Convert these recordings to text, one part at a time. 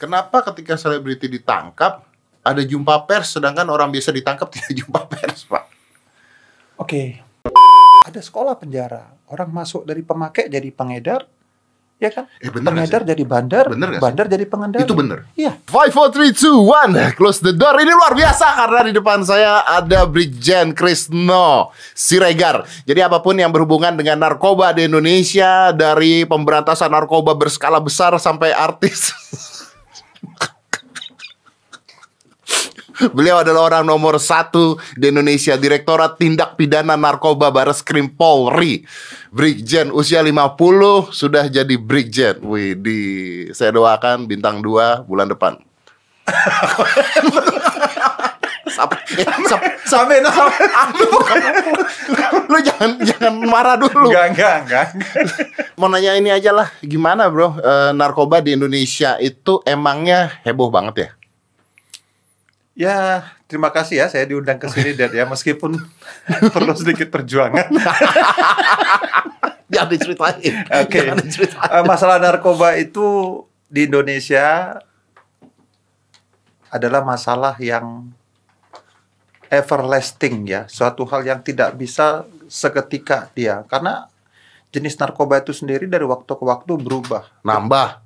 Kenapa ketika selebriti ditangkap ada jumpa pers sedangkan orang biasa ditangkap tidak jumpa pers, Pak? Oke. Okay. Ada sekolah penjara, orang masuk dari pemakai jadi pengedar, ya kan? Eh, bener pengedar jadi bandar, bener bandar jadi pengendar. Itu bener. Iya. Five, four, three, two, one, close the door. Ini luar biasa karena di depan saya ada Brigjen Krisno Siregar. Jadi apapun yang berhubungan dengan narkoba di Indonesia, dari pemberantasan narkoba berskala besar sampai artis. Beliau adalah orang nomor satu di Indonesia Direktorat Tindak Pidana Narkoba Baris Krim Polri Brigjen usia 50 sudah jadi Brigjen Wih di saya doakan bintang 2 bulan depan sampai no lu jangan jangan marah dulu enggak enggak enggak mau nanya ini aja lah gimana bro e, narkoba di Indonesia itu emangnya heboh banget ya ya terima kasih ya saya diundang ke sini dan ya meskipun perlu sedikit perjuangan jangan diceritain oke okay. Eh, masalah narkoba itu di Indonesia adalah masalah yang everlasting ya, suatu hal yang tidak bisa seketika dia karena jenis narkoba itu sendiri dari waktu ke waktu berubah. Nambah.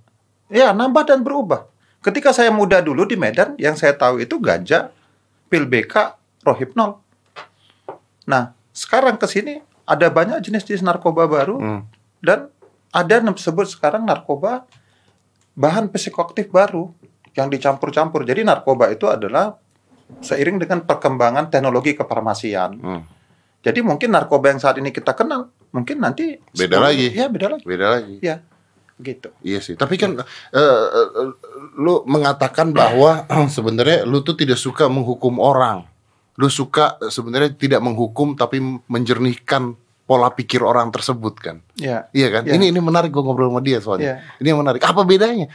Ya, nambah dan berubah. Ketika saya muda dulu di Medan, yang saya tahu itu ganja, pil BK, rohipnol. Nah, sekarang ke sini ada banyak jenis-jenis narkoba baru hmm. dan ada disebut sekarang narkoba bahan psikoaktif baru yang dicampur-campur. Jadi narkoba itu adalah seiring dengan perkembangan teknologi kefarmasian. Hmm. Jadi mungkin narkoba yang saat ini kita kenal mungkin nanti beda sepuluh, lagi. Ya beda lagi. Beda lagi. Ya gitu. Iya sih. Tapi kan uh, uh, lu mengatakan bahwa sebenarnya lu tuh tidak suka menghukum orang. Lu suka eh, sebenarnya tidak menghukum tapi menjernihkan pola pikir orang tersebut kan. Iya. Iya kan? Ya. Ini ini menarik gua ngobrol sama dia soalnya. Ya. Ini yang menarik. Apa bedanya?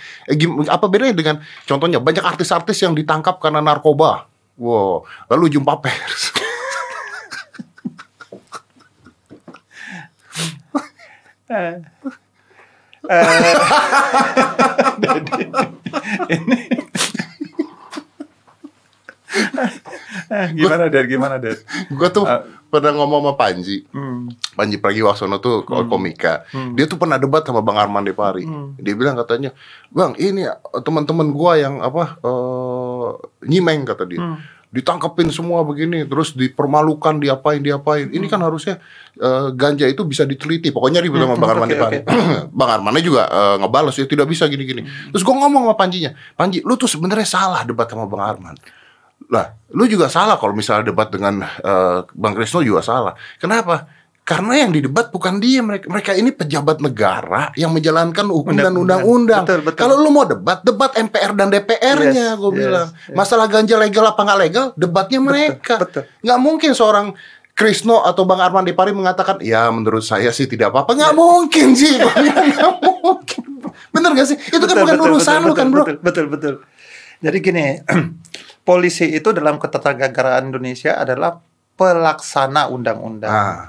Apa bedanya dengan contohnya banyak artis-artis yang ditangkap karena narkoba. Wow, lalu jumpa pers. uh, ini Eh, gimana Dad, gimana Dad? Gue tuh uh, pernah ngomong sama Panji hmm. Panji Pragiwaksono tuh hmm. komika hmm. Dia tuh pernah debat sama Bang Arman Depari hmm. Dia bilang katanya Bang ini eh, teman-teman gue yang apa uh, Nyimeng kata dia hmm ditangkepin semua begini terus dipermalukan diapain diapain ini hmm. kan harusnya uh, ganja itu bisa diteliti pokoknya ribut sama hmm, bang Arman okay, Depari bang Armannya juga uh, ngebales ya tidak bisa gini gini hmm. terus gue ngomong sama Panjinya Panji lu tuh sebenarnya salah debat sama bang Arman lah, lu juga salah kalau misalnya debat dengan uh, Bang Krisno juga salah. Kenapa? Karena yang didebat bukan dia mereka mereka ini pejabat negara yang menjalankan hukum undang, dan undang-undang. Kalau lu mau debat, debat MPR dan DPR-nya, yes, gue yes, bilang. Yes. Masalah ganja legal apa nggak legal, debatnya mereka. Betul, Nggak mungkin seorang Krisno atau Bang Arman Dipari mengatakan, ya menurut saya sih tidak apa-apa. Nggak ya. mungkin sih, nggak mungkin. Bener gak sih? Itu kan betul, kan bukan betul, urusan betul, lu kan bro. Betul, betul, betul. Jadi gini, polisi itu dalam ketatanegaraan Indonesia adalah pelaksana undang-undang. Ah.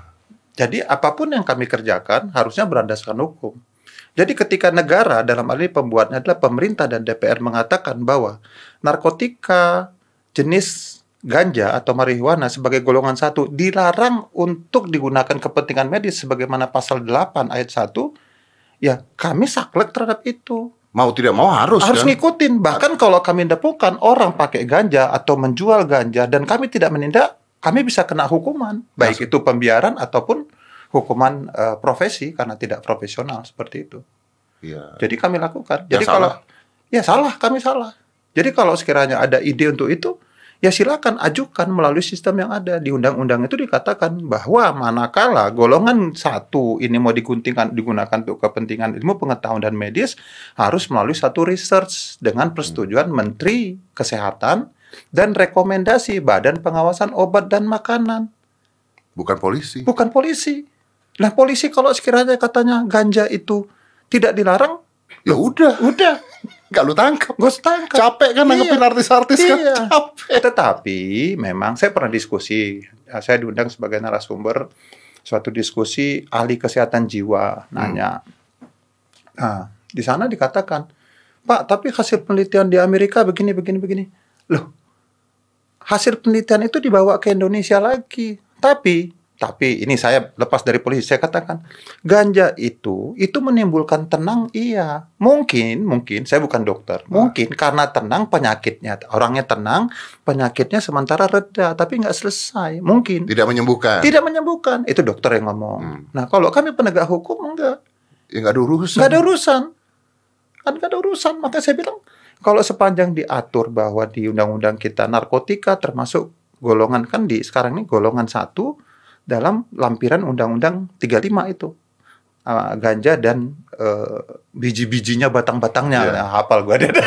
Jadi apapun yang kami kerjakan harusnya berandaskan hukum. Jadi ketika negara dalam hal ini pembuatnya adalah pemerintah dan DPR mengatakan bahwa narkotika jenis ganja atau marihuana sebagai golongan satu dilarang untuk digunakan kepentingan medis sebagaimana pasal 8 ayat 1 ya kami saklek terhadap itu mau tidak mau harus harus kan? ngikutin bahkan kalau kami dapukan orang pakai ganja atau menjual ganja dan kami tidak menindak kami bisa kena hukuman baik Maksud. itu pembiaran ataupun hukuman uh, profesi karena tidak profesional seperti itu ya. jadi kami lakukan jadi ya, kalau salah. ya salah kami salah jadi kalau sekiranya ada ide untuk itu ya silakan ajukan melalui sistem yang ada di undang-undang itu dikatakan bahwa manakala golongan satu ini mau diguntingkan digunakan untuk kepentingan ilmu pengetahuan dan medis harus melalui satu research dengan hmm. persetujuan Menteri Kesehatan dan rekomendasi Badan Pengawasan Obat dan Makanan. Bukan polisi. Bukan polisi. Nah polisi kalau sekiranya katanya ganja itu tidak dilarang, ya udah, udah. Gak lu tangkap gue setangkap capek kan nanggepin iya. artis-artis kan? iya. capek tetapi memang saya pernah diskusi saya diundang sebagai narasumber suatu diskusi ahli kesehatan jiwa nanya hmm. nah di sana dikatakan pak tapi hasil penelitian di Amerika begini begini begini loh hasil penelitian itu dibawa ke Indonesia lagi tapi tapi ini saya lepas dari polisi, saya katakan ganja itu itu menimbulkan tenang iya. Mungkin, mungkin saya bukan dokter. Mungkin karena tenang penyakitnya orangnya tenang, penyakitnya sementara reda tapi nggak selesai. Mungkin. Tidak menyembuhkan. Tidak menyembuhkan. Itu dokter yang ngomong. Hmm. Nah, kalau kami penegak hukum enggak. Ya enggak ada urusan. Enggak ada urusan. Kan enggak ada urusan. Makanya saya bilang kalau sepanjang diatur bahwa di undang-undang kita narkotika termasuk golongan kan di sekarang ini golongan satu dalam lampiran Undang-Undang 35 itu uh, ganja dan uh, biji-bijinya batang-batangnya yeah. nah, hafal gue deh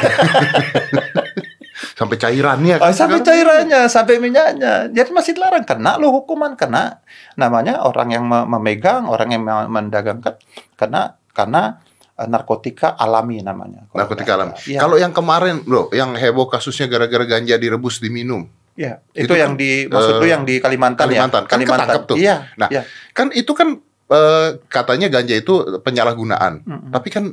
sampai cairannya kan oh, sampai cairannya sampai minyaknya jadi masih dilarang kena lo hukuman kena namanya orang yang memegang orang yang mendagangkan kena karena eh, narkotika alami namanya. Narkotika alami. Ya. Kalau yang kemarin bro, yang heboh kasusnya gara-gara ganja direbus diminum. Iya, itu, itu yang kan, di eh, maksud uh, yang di Kalimantan, ya? Kalimantan ya. Kan Kalimantan. ketangkep tuh. Iya. Nah, iya. kan itu kan uh, katanya ganja itu penyalahgunaan. Mm -hmm. Tapi kan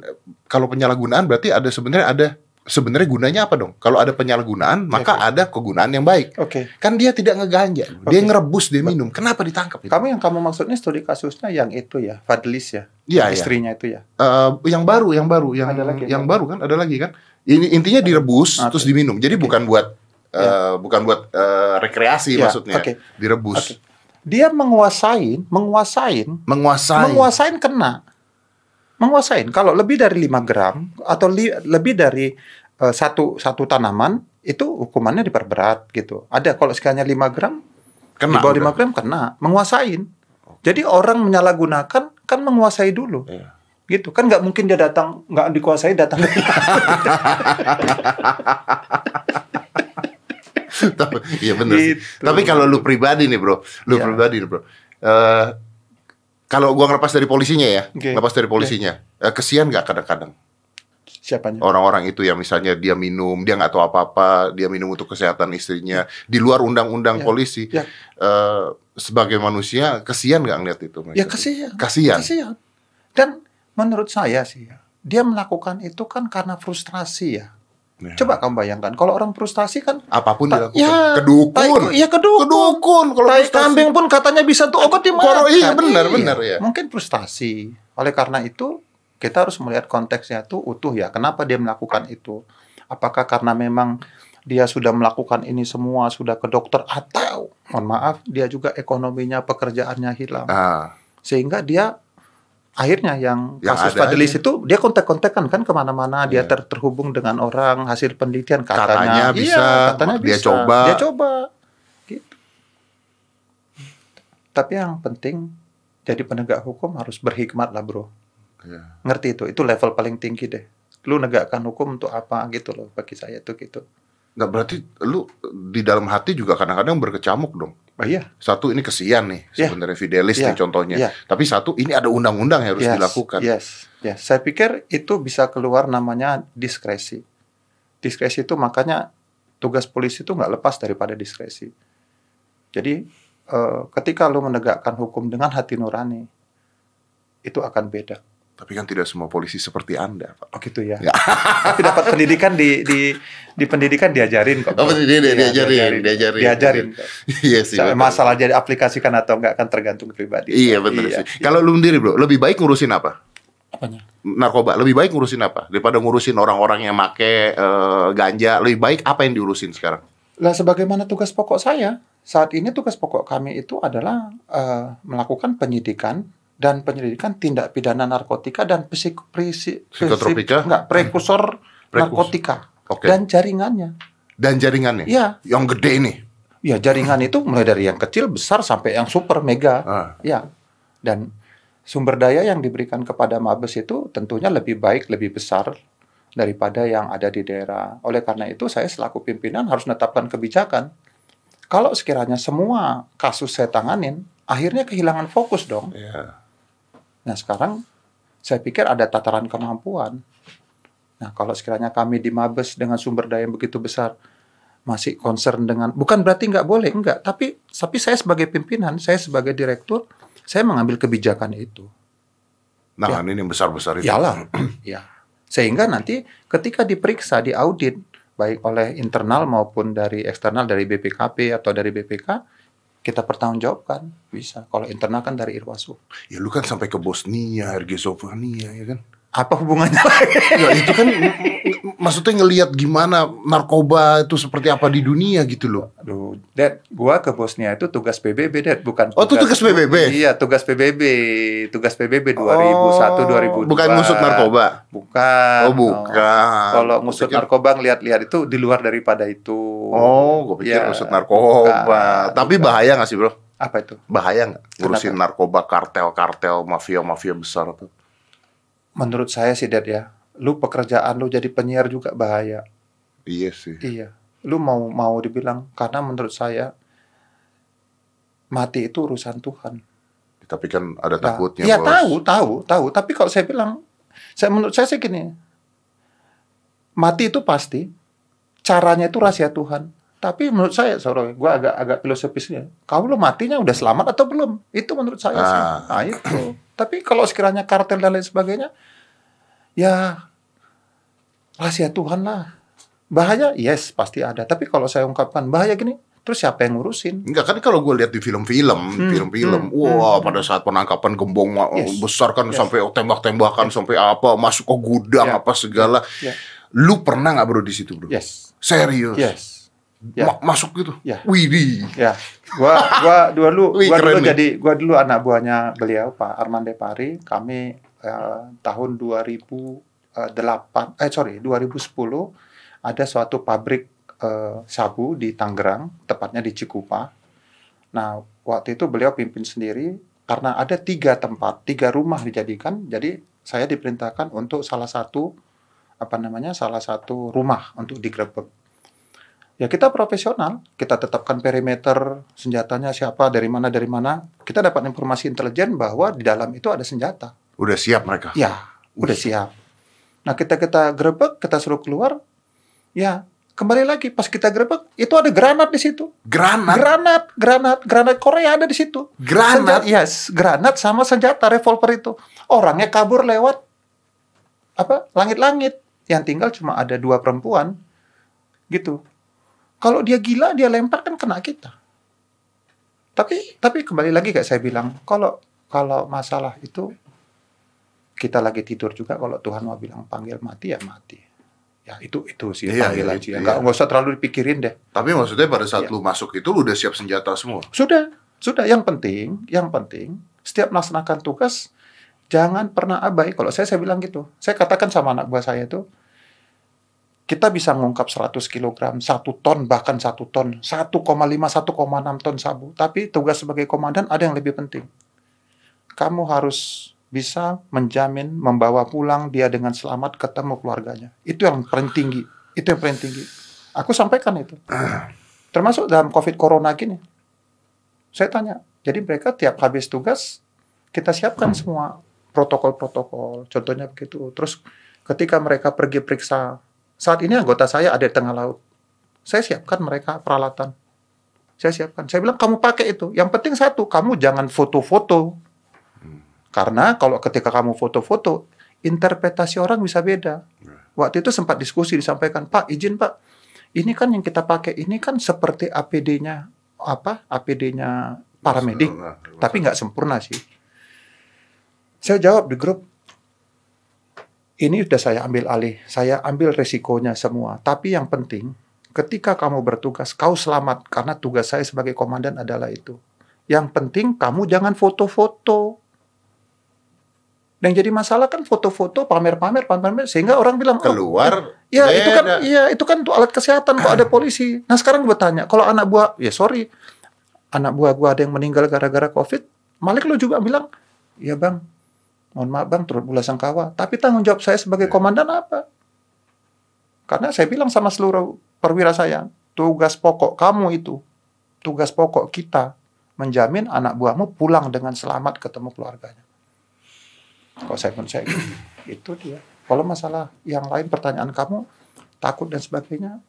kalau penyalahgunaan berarti ada sebenarnya ada sebenarnya gunanya apa dong? Kalau ada penyalahgunaan, maka ada kegunaan yang baik. Oke. Okay. Kan dia tidak ngeganja, okay. dia ngerebus, dia minum. Kenapa ditangkap? Kamu yang kamu maksudnya studi kasusnya yang itu ya, Fadlis ya, ya istrinya itu ya. Uh, yang baru, yang baru, yang ada lagi, ya? yang ya? baru kan, ada lagi kan. Ini intinya direbus okay. terus diminum. Jadi okay. bukan buat yeah. Ya. bukan buat uh, rekreasi yeah. maksudnya okay. direbus okay. dia menguasain menguasain menguasain menguasain kena menguasain kalau lebih dari 5 gram atau li, lebih dari uh, satu satu tanaman itu hukumannya diperberat gitu ada kalau sekalinya 5 gram kena, di bawah lima gram kena menguasain jadi orang menyalahgunakan kan menguasai dulu yeah gitu kan nggak mungkin dia datang nggak dikuasai datang Iya benar sih. Gitu. Tapi kalau lu pribadi nih bro, lu ya. pribadi nih bro. Uh, kalau gua ngelepas dari polisinya ya, okay. ngelepas dari polisinya, okay. uh, eh, kesian nggak kadang-kadang? Siapanya? Orang-orang itu yang misalnya dia minum, dia nggak tahu apa-apa, dia minum untuk kesehatan istrinya, di luar undang-undang ya. polisi. Ya. Uh, sebagai manusia, kesian nggak ngeliat itu? Ya kesian. Kesian. Kesian. Dan menurut saya sih, ya, dia melakukan itu kan karena frustrasi ya Ya. Coba kamu bayangkan, kalau orang frustasi kan apapun dilakukan. Ya, kedukun. ya kedukun. Kedukun. Kalau kambing pun katanya bisa tuh obat di mana? Iya, nah, iya benar iya. benar ya. Mungkin frustasi. Oleh karena itu kita harus melihat konteksnya tuh utuh ya. Kenapa dia melakukan itu? Apakah karena memang dia sudah melakukan ini semua sudah ke dokter atau mohon maaf dia juga ekonominya pekerjaannya hilang. Ah. Sehingga dia akhirnya yang, ya, kasus Fadlis itu dia kontak-kontakan kan kemana-mana ya. dia ter iya. terhubung dengan orang hasil penelitian katanya, katanya iya, bisa katanya dia bisa. coba dia coba gitu. tapi yang penting jadi penegak hukum harus berhikmat lah bro ya. ngerti itu itu level paling tinggi deh lu negakkan hukum untuk apa gitu loh bagi saya tuh gitu nggak berarti lu di dalam hati juga kadang-kadang berkecamuk dong iya. Satu ini kesian nih iya. sebenarnya yeah. fidelis yeah. nih contohnya. Yeah. Tapi satu ini ada undang-undang yang harus yes. dilakukan. Yes. Yes. Saya pikir itu bisa keluar namanya diskresi. Diskresi itu makanya tugas polisi itu nggak lepas daripada diskresi. Jadi eh, ketika lo menegakkan hukum dengan hati nurani itu akan beda. Tapi kan tidak semua polisi seperti Anda, Pak. Oh gitu ya. Tapi dapat pendidikan di di di pendidikan diajarin kok. Oh, pendidikan iya, diajarin, diajarin, diajarin. Diajarin. Iya sih. Masalah jadi aplikasikan atau enggak kan tergantung pribadi. Iya, betul iya, sih. Iya. Kalau lu sendiri, Bro, lebih baik ngurusin apa? Apanya? Narkoba. Lebih baik ngurusin apa? Daripada ngurusin orang-orang yang make uh, ganja, lebih baik apa yang diurusin sekarang? Lah sebagaimana tugas pokok saya, saat ini tugas pokok kami itu adalah uh, melakukan penyidikan dan penyelidikan tindak pidana narkotika dan psik, psik, psikotropika enggak prekursor hmm. Prekus. narkotika okay. dan jaringannya dan jaringannya ya yang gede ini ya jaringan itu mulai dari yang kecil besar sampai yang super mega ah. ya dan sumber daya yang diberikan kepada mabes itu tentunya lebih baik lebih besar daripada yang ada di daerah oleh karena itu saya selaku pimpinan harus menetapkan kebijakan kalau sekiranya semua kasus saya tanganin akhirnya kehilangan fokus dong yeah Nah sekarang saya pikir ada tataran kemampuan. Nah kalau sekiranya kami di Mabes dengan sumber daya yang begitu besar masih concern dengan bukan berarti nggak boleh nggak tapi tapi saya sebagai pimpinan saya sebagai direktur saya mengambil kebijakan itu. Nah ya. ini besar besar itu. Yalah, ya. Sehingga nanti ketika diperiksa diaudit baik oleh internal maupun dari eksternal dari BPKP atau dari BPK kita pertanggungjawabkan bisa kalau internal kan dari Irwasu. ya lu kan sampai ke Bosnia Herzegovina ya kan apa hubungannya lagi? ya itu kan maksudnya ngelihat gimana narkoba itu seperti apa di dunia gitu loh. Aduh, Dad, gua ke bosnya itu tugas PBB, Dad, bukan Oh, itu tugas PBB. Iya, tugas PBB. Tugas PBB 2001 oh, 2002. Bukan ngusut narkoba. Bukan. Oh, bukan. Kalau ngusut pikir... narkoba ngelihat-lihat itu di luar daripada itu. Oh, gua pikir ya, ngusut narkoba. Bukan, Tapi bukan. bahaya gak sih, Bro? Apa itu? Bahaya gak? ngurusin narkoba, kartel-kartel, mafia-mafia besar tuh? Menurut saya sih, Dad ya lu pekerjaan lu jadi penyiar juga bahaya. Iya sih. Iya. Lu mau mau dibilang karena menurut saya mati itu urusan Tuhan. Ya, tapi kan ada nah, takutnya. Iya tahu tahu tahu. Tapi kalau saya bilang, saya menurut saya sih gini, mati itu pasti, caranya itu rahasia Tuhan. Tapi menurut saya, sorry, gue agak agak filosofisnya. Kau lo matinya udah selamat atau belum? Itu menurut saya ah. sih. Nah itu. Tapi kalau sekiranya kartel dan lain sebagainya, ya rahasia Tuhan lah. Bahaya, yes, pasti ada. Tapi kalau saya ungkapkan bahaya gini, terus siapa yang ngurusin? Enggak kan kalau gue lihat di film-film, hmm, film-film, hmm, wah hmm, hmm, pada saat penangkapan gembong yes, besar kan yes. sampai tembak-tembakan, yes. sampai apa masuk ke gudang yeah. apa segala. Yeah. Ya. Lu pernah gak bro di situ bro? Yes. Serius? Yes. Ya. Ma masuk gitu. Ya. Widi. Ya. Gua gua dulu gua dulu jadi gua dulu anak buahnya beliau Pak Armande Depari. Kami eh, tahun 2000 2008 eh, eh sorry 2010 ada suatu pabrik eh, sabu di Tangerang tepatnya di Cikupa. Nah waktu itu beliau pimpin sendiri karena ada tiga tempat tiga rumah dijadikan jadi saya diperintahkan untuk salah satu apa namanya salah satu rumah untuk digrebek. Ya kita profesional, kita tetapkan perimeter senjatanya siapa dari mana dari mana. Kita dapat informasi intelijen bahwa di dalam itu ada senjata. Udah siap mereka? Ya, udah siap. Nah kita kita grebek, kita suruh keluar, ya kembali lagi pas kita grebek itu ada granat di situ. Granat. Granat, granat, granat Korea ada di situ. Granat. Senjata, yes, granat sama senjata revolver itu. Orangnya kabur lewat apa? Langit-langit. Yang tinggal cuma ada dua perempuan. Gitu. Kalau dia gila dia lempar kan kena kita. Tapi tapi kembali lagi kayak saya bilang, kalau kalau masalah itu kita lagi tidur juga kalau Tuhan mau bilang panggil mati ya mati. Ya itu itu sih iya, panggilan iya, sih. Enggak iya. usah terlalu dipikirin deh. Tapi maksudnya pada saat iya. lu masuk itu lu udah siap senjata semua. Sudah, sudah yang penting, yang penting setiap melaksanakan tugas jangan pernah abai. Kalau saya saya bilang gitu. Saya katakan sama anak buah saya itu kita bisa mengungkap 100 kg, 1 ton, bahkan 1 ton, 1,5, 1,6 ton sabu. Tapi tugas sebagai komandan ada yang lebih penting. Kamu harus bisa menjamin membawa pulang dia dengan selamat ketemu keluarganya. Itu yang paling tinggi. Itu yang paling tinggi. Aku sampaikan itu. Termasuk dalam COVID Corona gini. Saya tanya, jadi mereka tiap habis tugas kita siapkan semua protokol-protokol. Contohnya begitu. Terus ketika mereka pergi periksa, saat ini anggota saya ada di tengah laut. Saya siapkan mereka peralatan. Saya siapkan. Saya bilang kamu pakai itu. Yang penting satu, kamu jangan foto-foto karena kalau ketika kamu foto-foto, interpretasi orang bisa beda. Iya. Waktu itu sempat diskusi disampaikan, Pak, izin Pak, ini kan yang kita pakai, ini kan seperti APD-nya apa? APD-nya paramedik, iya. tapi nggak sempurna sih. Saya jawab di grup, ini sudah saya ambil alih, saya ambil resikonya semua. Tapi yang penting, ketika kamu bertugas, kau selamat karena tugas saya sebagai komandan adalah itu. Yang penting kamu jangan foto-foto yang jadi masalah kan foto-foto pamer-pamer pamer-pamer sehingga orang bilang oh, keluar. Iya, ya, itu kan iya itu kan untuk alat kesehatan kok ada polisi. Nah, sekarang gue tanya, kalau anak buah ya sorry anak buah gue ada yang meninggal gara-gara Covid, Malik lo juga bilang, "Ya, Bang. Mohon maaf, Bang, turut bulan sangkawa, tapi tanggung jawab saya sebagai iya. komandan apa?" Karena saya bilang sama seluruh perwira saya, tugas pokok kamu itu, tugas pokok kita menjamin anak buahmu pulang dengan selamat ketemu keluarganya. Kalau saya saya itu dia. Kalau masalah yang lain pertanyaan kamu takut dan sebagainya,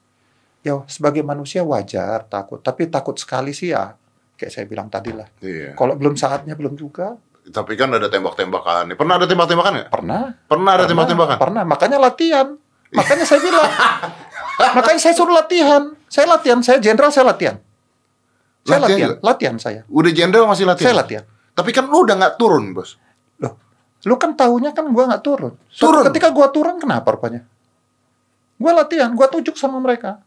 ya sebagai manusia wajar takut. Tapi takut sekali sih ya, kayak saya bilang tadi lah. Iya. Kalau belum saatnya belum juga. Tapi kan ada tembak-tembakan. Pernah ada tembak-tembakan nggak? Pernah. Pernah ada tembak-tembakan? Pernah. Makanya latihan. Iya. Makanya saya bilang. makanya saya suruh latihan. Saya latihan. Saya jenderal, saya latihan. Saya latihan, latihan, latihan saya. Udah jenderal masih latihan. Saya latihan. Tapi kan lu udah nggak turun, bos. Lu kan tahunya kan gua nggak turun. So, turun. Ketika gua turun kenapa rupanya? Gua latihan, gua tunjuk sama mereka.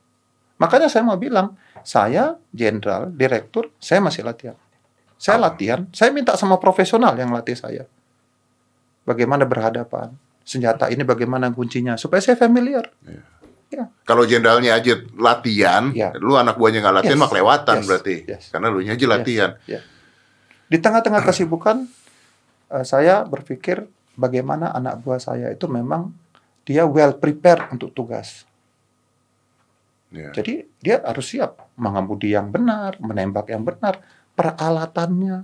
Makanya saya mau bilang, saya jenderal, direktur, saya masih latihan. Saya latihan, saya minta sama profesional yang latih saya. Bagaimana berhadapan, senjata ini bagaimana kuncinya, supaya saya familiar. Yeah. Ya. Iya. Kalau jenderalnya aja latihan, ya. lu anak buahnya nggak latihan yes. mah kelewatan yes. berarti, yes. karena lu aja latihan. Yes. Yes. Di tengah-tengah kesibukan, Eh, saya berpikir bagaimana anak buah saya itu memang dia well prepared untuk tugas. Yeah. Jadi dia harus siap mengemudi yang benar, menembak yang benar, peralatannya.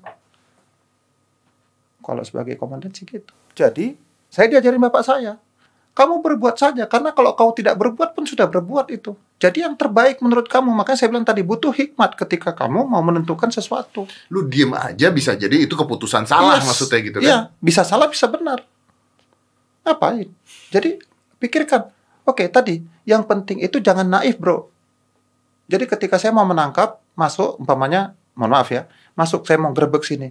Kalau sebagai komandan sih gitu. Jadi saya diajarin bapak saya, kamu berbuat saja karena kalau kau tidak berbuat pun sudah berbuat itu. Jadi yang terbaik menurut kamu makanya saya bilang tadi butuh hikmat ketika kamu mau menentukan sesuatu. Lu diem aja bisa jadi itu keputusan salah yes. maksudnya gitu kan? Iya bisa salah bisa benar. Ngapain? Jadi pikirkan. Oke okay, tadi yang penting itu jangan naif bro. Jadi ketika saya mau menangkap masuk umpamanya mohon maaf ya masuk saya mau grebek sini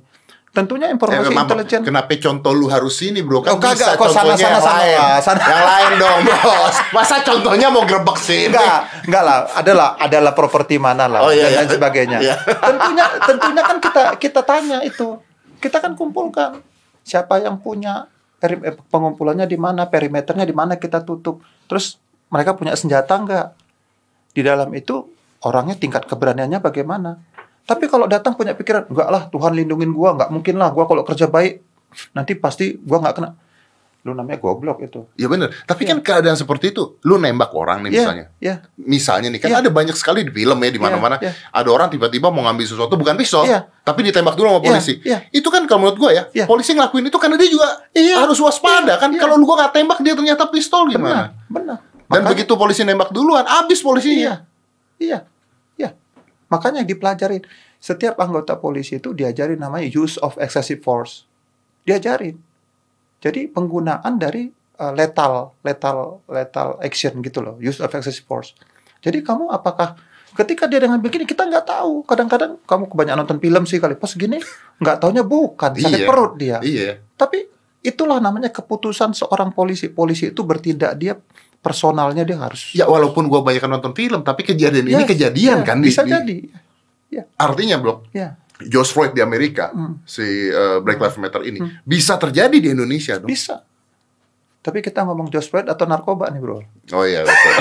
Tentunya eh, informasi eh, intelijen. Kenapa contoh lu harus sini, Bro? Kan oh, kagak, kok sana sana yang sana, lain. sana. Yang lain dong, Bos. Masa contohnya mau grebek sini? Enggak, enggak lah. Adalah adalah properti mana lah oh, iya, dan, iya. sebagainya. Iya. Tentunya tentunya kan kita kita tanya itu. Kita kan kumpulkan siapa yang punya eh, pengumpulannya di mana, perimeternya di mana kita tutup. Terus mereka punya senjata enggak? Di dalam itu orangnya tingkat keberaniannya bagaimana? Tapi kalau datang punya pikiran, enggak lah Tuhan lindungin gua, enggak mungkin lah gua kalau kerja baik nanti pasti gua nggak kena. Lu namanya goblok itu. Iya benar. Tapi yeah. kan keadaan seperti itu, lu nembak orang nih iya, misalnya. Yeah. Misalnya nih kan yeah. ada banyak sekali di film ya di iya, mana-mana yeah. yeah. ada orang tiba-tiba mau ngambil sesuatu bukan pisau, yeah. tapi ditembak dulu sama iya, polisi. Yeah. Yeah. Itu kan kalau menurut gua ya, yeah. polisi ngelakuin itu karena dia juga yeah. harus waspada yeah. kan. yeah. Kalau lu gua nggak tembak dia ternyata pistol gimana? Benar. benar. Dan Makanya, begitu polisi nembak duluan, abis polisinya. Iya. iya. Makanya dipelajarin. Setiap anggota polisi itu diajari namanya use of excessive force. Diajarin. Jadi penggunaan dari uh, eh, lethal, lethal, lethal action gitu loh, use of excessive force. Jadi kamu apakah ketika dia dengan begini kita nggak tahu. Kadang-kadang kamu kebanyakan nonton film sih kali pas gini nggak taunya bukan sakit iya, perut dia. Iya. Tapi itulah namanya keputusan seorang polisi. Polisi itu bertindak dia personalnya dia harus. Ya walaupun gue banyak nonton film, tapi kejadian yes, ini kejadian ya, kan bisa di, jadi. Ya. Artinya blok. Ya. George Floyd di Amerika, hmm. si uh, Black hmm. Lives Matter ini hmm. bisa terjadi di Indonesia dong. Bisa. Tapi kita ngomong Jospet atau narkoba nih bro. Oh iya betul.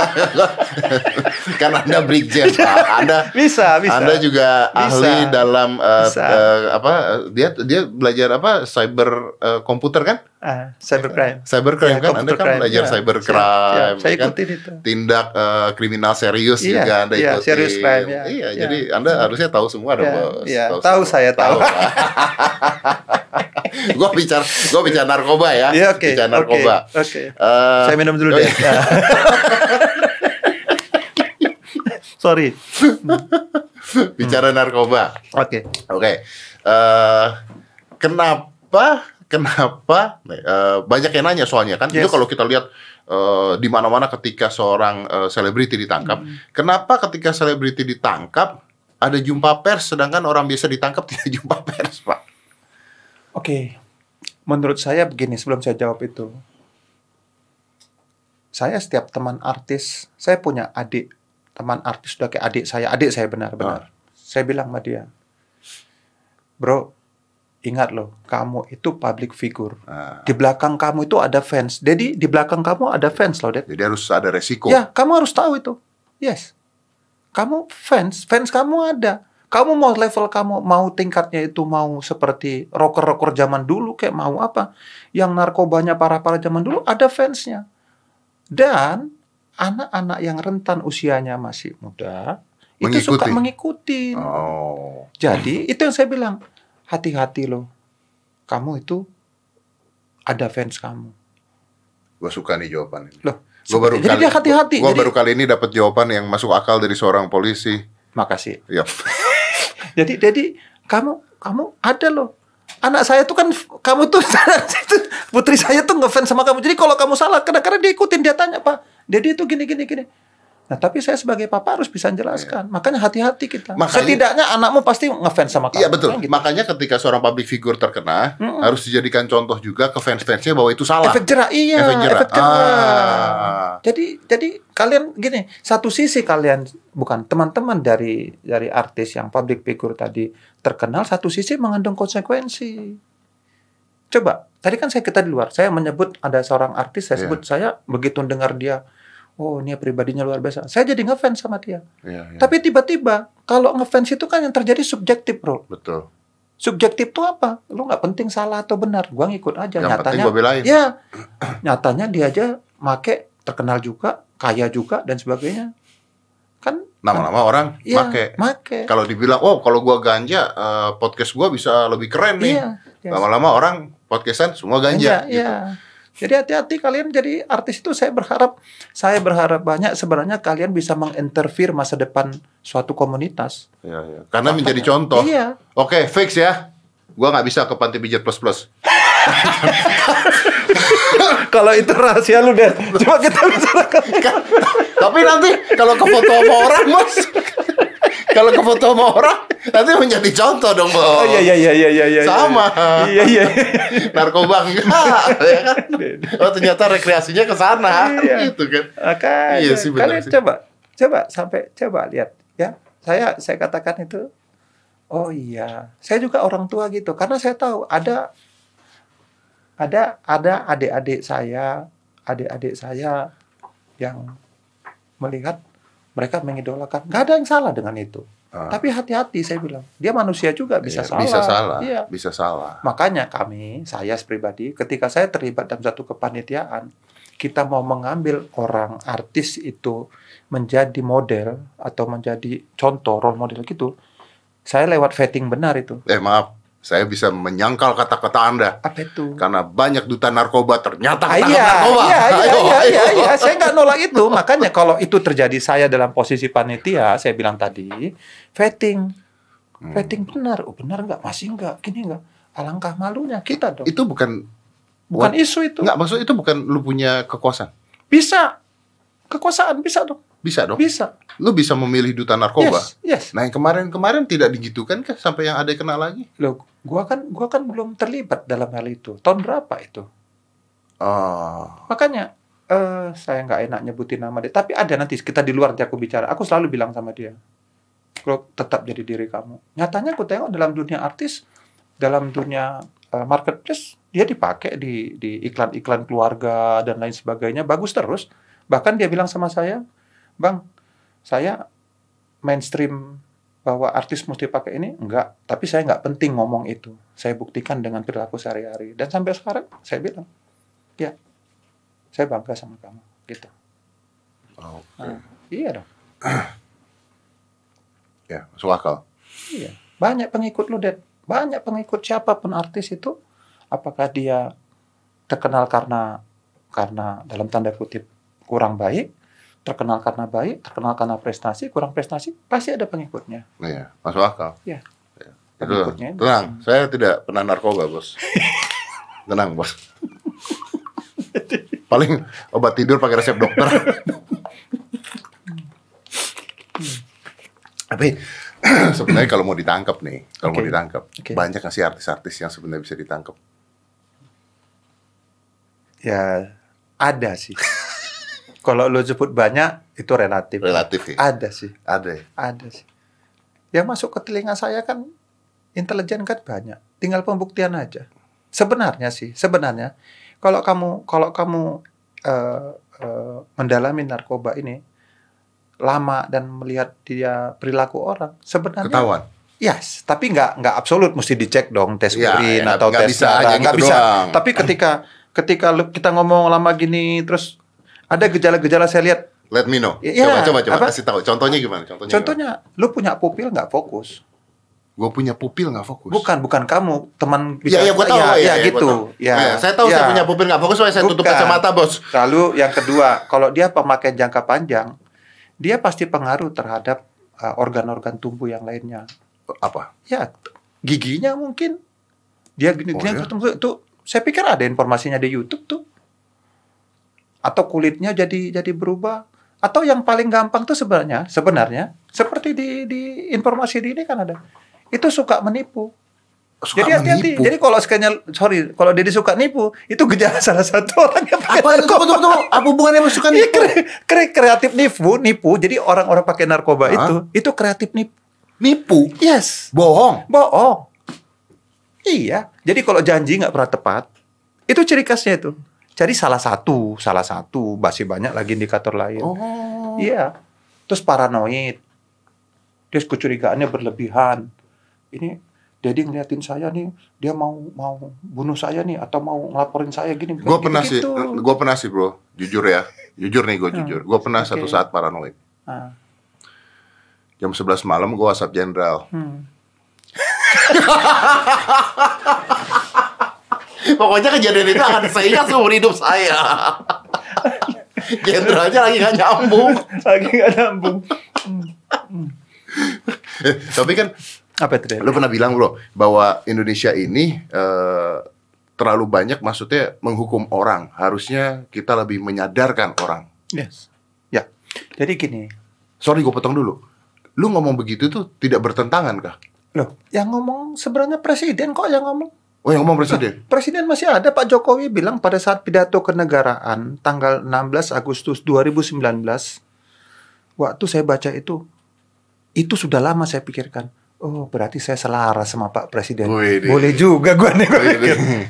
kan anda brigjen, anda bisa, bisa. Anda juga bisa. ahli dalam uh, bisa. Uh, apa? Dia dia belajar apa? Cyber uh, komputer kan? Uh, cybercrime. Cybercrime ya, kan, anda kan belajar ya. cybercrime. crime. Ya, ya. Saya ya kan? ikutin kan? itu. Tindak uh, kriminal serius ya, juga anda ya, ikutin. Serius crime ya. Iya, ya. jadi anda iya. harusnya tahu semua dong ya, bos. Iya, tahu, tahu saya tahu. tahu. gue bicara gue bicara narkoba ya. ya Iya, okay, bicara narkoba. Okay, okay. uh, eh, Saya minum dulu deh. Ya. Sorry. bicara narkoba. Oke. Okay. Oke. Okay. Uh, eh, kenapa kenapa uh, banyak yang nanya soalnya kan yes. itu kalau kita lihat uh, di mana-mana ketika seorang selebriti uh, ditangkap, hmm. kenapa ketika selebriti ditangkap ada jumpa pers sedangkan orang biasa ditangkap tidak jumpa pers, Pak? Oke menurut saya begini sebelum saya jawab itu saya setiap teman artis saya punya adik teman artis sudah kayak adik saya adik saya benar-benar uh. saya bilang sama dia bro ingat loh, kamu itu public figure. uh. Di belakang kamu itu ada fans. Jadi di belakang kamu ada fans loh, Dad. Jadi harus ada resiko. Ya, kamu harus tahu itu. Yes. Kamu fans, fans kamu ada. Kamu mau level kamu, mau tingkatnya itu mau seperti rocker-rocker zaman dulu kayak mau apa. Yang narkobanya parah-parah zaman dulu ada fansnya. Dan anak-anak yang rentan usianya masih muda, mengikuti. itu suka mengikuti. Oh. Jadi itu yang saya bilang, hati-hati loh. Kamu itu ada fans kamu. Gue suka nih jawaban ini. Loh, gua baru jadi kali, dia hati-hati. Gue baru kali ini dapat jawaban yang masuk akal dari seorang polisi. Makasih. Yep. Jadi jadi kamu kamu ada loh. Anak saya tuh kan kamu tuh putri saya tuh ngefans sama kamu. Jadi kalau kamu salah kadang-kadang dia ikutin dia tanya, "Pak, Dedi itu gini gini gini." Nah, tapi saya sebagai papa harus bisa jelaskan. Ya. Makanya hati-hati kita. Makanya, Setidaknya anakmu pasti ngefans sama kamu. Iya betul. Kan, gitu. Makanya ketika seorang public figure terkena, mm -hmm. harus dijadikan contoh juga ke fans-fansnya bahwa itu salah. Efek jerah, iya. Efek jerah. Efek jerah. Ah. Jadi, jadi kalian gini, satu sisi kalian bukan teman-teman dari dari artis yang public figure tadi terkenal, satu sisi mengandung konsekuensi. Coba, tadi kan saya kita di luar, saya menyebut ada seorang artis, saya yeah. sebut saya begitu dengar dia oh ini pribadinya luar biasa. Saya jadi ngefans sama dia. Ya, ya. Tapi tiba-tiba kalau ngefans itu kan yang terjadi subjektif, bro. Betul. Subjektif itu apa? Lu nggak penting salah atau benar, gua ngikut aja. Yang nyatanya, gua ya, nyatanya dia aja make terkenal juga, kaya juga dan sebagainya. Kan nama-nama orang ya, make. make. Kalau dibilang, oh kalau gua ganja, uh, podcast gua bisa lebih keren nih. Iya, Lama-lama ya, ya. orang podcastan semua ganja. Ya, gitu. ya jadi hati-hati kalian jadi artis itu saya berharap saya berharap banyak sebenarnya kalian bisa menginterfir masa depan suatu komunitas. Ya, ya. Karena Makanya. menjadi contoh. Iya. Oke, fix ya. Gua nggak bisa ke panti pijat plus plus. kalau itu rahasia lu deh. Cuma kita bicarakan. Tapi nanti kalau ke foto sama orang, Mas, kalau ke foto sama orang nanti menjadi contoh dong, Bos. Oh, iya, iya iya iya iya iya. Sama. Iya iya. Narkoba enggak, ya kan? Iya, iya. Oh, ternyata rekreasinya ke sana. Iya. Gitu kan. Maka, iya sih benar. Kalian sih. coba coba sampai coba lihat ya. Saya saya katakan itu Oh iya, saya juga orang tua gitu karena saya tahu ada ada ada adik-adik saya, adik-adik saya yang melihat mereka mengidolakan. Gak ada yang salah dengan itu. Ah. Tapi hati-hati saya bilang, dia manusia juga bisa ya, salah. Bisa salah. Iya. Bisa salah. Makanya kami, saya pribadi, ketika saya terlibat dalam satu kepanitiaan, kita mau mengambil orang artis itu menjadi model atau menjadi contoh role model gitu, saya lewat vetting benar itu. Eh maaf, saya bisa menyangkal kata-kata Anda. Apa itu? Karena banyak duta narkoba ternyata ketangkap ah, iya, narkoba. Iya, iya, ayo, iya, ayo. iya, iya. Saya nggak nolak itu. Makanya kalau itu terjadi saya dalam posisi panitia, saya bilang tadi, vetting. Hmm. Vetting benar. Oh, benar nggak? Masih nggak? Gini nggak? Alangkah malunya kita dong. Itu bukan... Bukan buat, isu itu. Nggak, maksud itu bukan lu punya kekuasaan? Bisa. Kekuasaan bisa dong. Bisa dong. Bisa. Lu bisa memilih duta narkoba. Yes. yes. Nah yang kemarin-kemarin tidak digitukan kah sampai yang ada yang kena lagi? Loh, Gua kan gua kan belum terlibat dalam hal itu. Tahun berapa itu? Oh. Makanya uh, saya nggak enak nyebutin nama dia, tapi ada nanti kita di luar nanti aku bicara. Aku selalu bilang sama dia, "Bro, tetap jadi diri kamu." Nyatanya aku tengok dalam dunia artis, dalam dunia uh, marketplace dia dipakai di di iklan-iklan keluarga dan lain sebagainya bagus terus. Bahkan dia bilang sama saya, "Bang, saya mainstream bahwa artis mesti pakai ini enggak tapi saya enggak penting ngomong itu saya buktikan dengan perilaku sehari-hari dan sampai sekarang saya bilang ya saya bangga sama kamu gitu nah, iya dong ya masuk akal iya banyak pengikut lu Dad banyak pengikut siapapun artis itu apakah dia terkenal karena karena dalam tanda kutip kurang baik terkenal karena baik, terkenal karena prestasi, kurang prestasi, pasti ada pengikutnya. Iya, masuk akal. Iya. Ya. Itu, tenang, saya tidak pernah narkoba, bos. tenang, bos. Paling obat tidur pakai resep dokter. Tapi sebenarnya kalau mau ditangkap nih, kalau okay. mau ditangkap, okay. banyak nggak sih artis-artis yang sebenarnya bisa ditangkap? Ya, ada sih. Kalau lo sebut banyak itu relatif. Relatif ya. Ada sih. Ada. Ada sih. Yang masuk ke telinga saya kan intelijen kan banyak. Tinggal pembuktian aja. Sebenarnya sih, sebenarnya kalau kamu kalau kamu uh, uh, mendalami narkoba ini lama dan melihat dia perilaku orang sebenarnya ketahuan Yes, tapi nggak nggak absolut mesti dicek dong tes ya, urin ya, atau gak tes bisa darah gitu nggak bisa. Tapi ketika ketika kita ngomong lama gini terus ada gejala-gejala saya lihat. Let me know. Ya, coba ya. coba coba apa? kasih tahu. Contohnya gimana? Contohnya. Contohnya, gimana? lu punya pupil nggak fokus. Gue punya pupil nggak fokus. Bukan, bukan kamu, teman bisa. Ya, ya gue tahu. Ya, ya, ya, ya gitu. Ya, iya. ya, saya tahu ya. saya punya pupil nggak fokus, saya bukan. tutup kacamata, bos. Lalu yang kedua, kalau dia pemakaian jangka panjang, dia pasti pengaruh terhadap uh, organ-organ uh, tumbuh yang lainnya. Apa? Ya, giginya mungkin. Dia gini-gini oh, ya? ketemu itu. Saya pikir ada informasinya di YouTube tuh atau kulitnya jadi jadi berubah atau yang paling gampang tuh sebenarnya sebenarnya seperti di di informasi di ini kan ada itu suka menipu suka jadi hati-hati. Jadi kalau sekanya sorry, kalau dia suka nipu, itu gejala salah satu orang yang pakai apa, narkoba. Tunggu, tunggu, apa hubungannya sama suka iya, nipu? kre, kreatif nipu, nipu. Jadi orang-orang pakai narkoba huh? itu, itu kreatif nipu. Nipu? Yes. Bohong? Bohong. Iya. Jadi kalau janji nggak pernah tepat, itu ciri khasnya itu. Jadi salah satu, salah satu, masih banyak lagi indikator lain. Oh. Iya. Terus paranoid. Terus kecurigaannya berlebihan. Ini jadi ngeliatin saya nih, dia mau mau bunuh saya nih atau mau ngelaporin saya gini. Gue pernah sih, gue pernah sih bro, jujur ya, jujur nih gue ah, jujur. Gue pernah okay. satu saat paranoid. Ah. Jam 11 malam gue WhatsApp jenderal. Hmm. Pokoknya kejadian itu akan saya ingat seumur hidup saya. Jenderalnya lagi gak nyambung. lagi gak nyambung. Tapi kan apa itu? Lu pernah bilang bro bahwa Indonesia ini uh, terlalu banyak maksudnya menghukum orang. Harusnya kita lebih menyadarkan orang. Yes. Ya. Jadi gini. Sorry gue potong dulu. Lu ngomong begitu tuh tidak bertentangan kah? Loh, yang ngomong sebenarnya presiden kok yang ngomong. Oh yang ngomong presiden? Nah, presiden masih ada. Pak Jokowi bilang pada saat pidato kenegaraan tanggal 16 Agustus 2019, waktu saya baca itu, itu sudah lama saya pikirkan. Oh berarti saya selaras sama Pak Presiden. Oh, Boleh juga gue nih.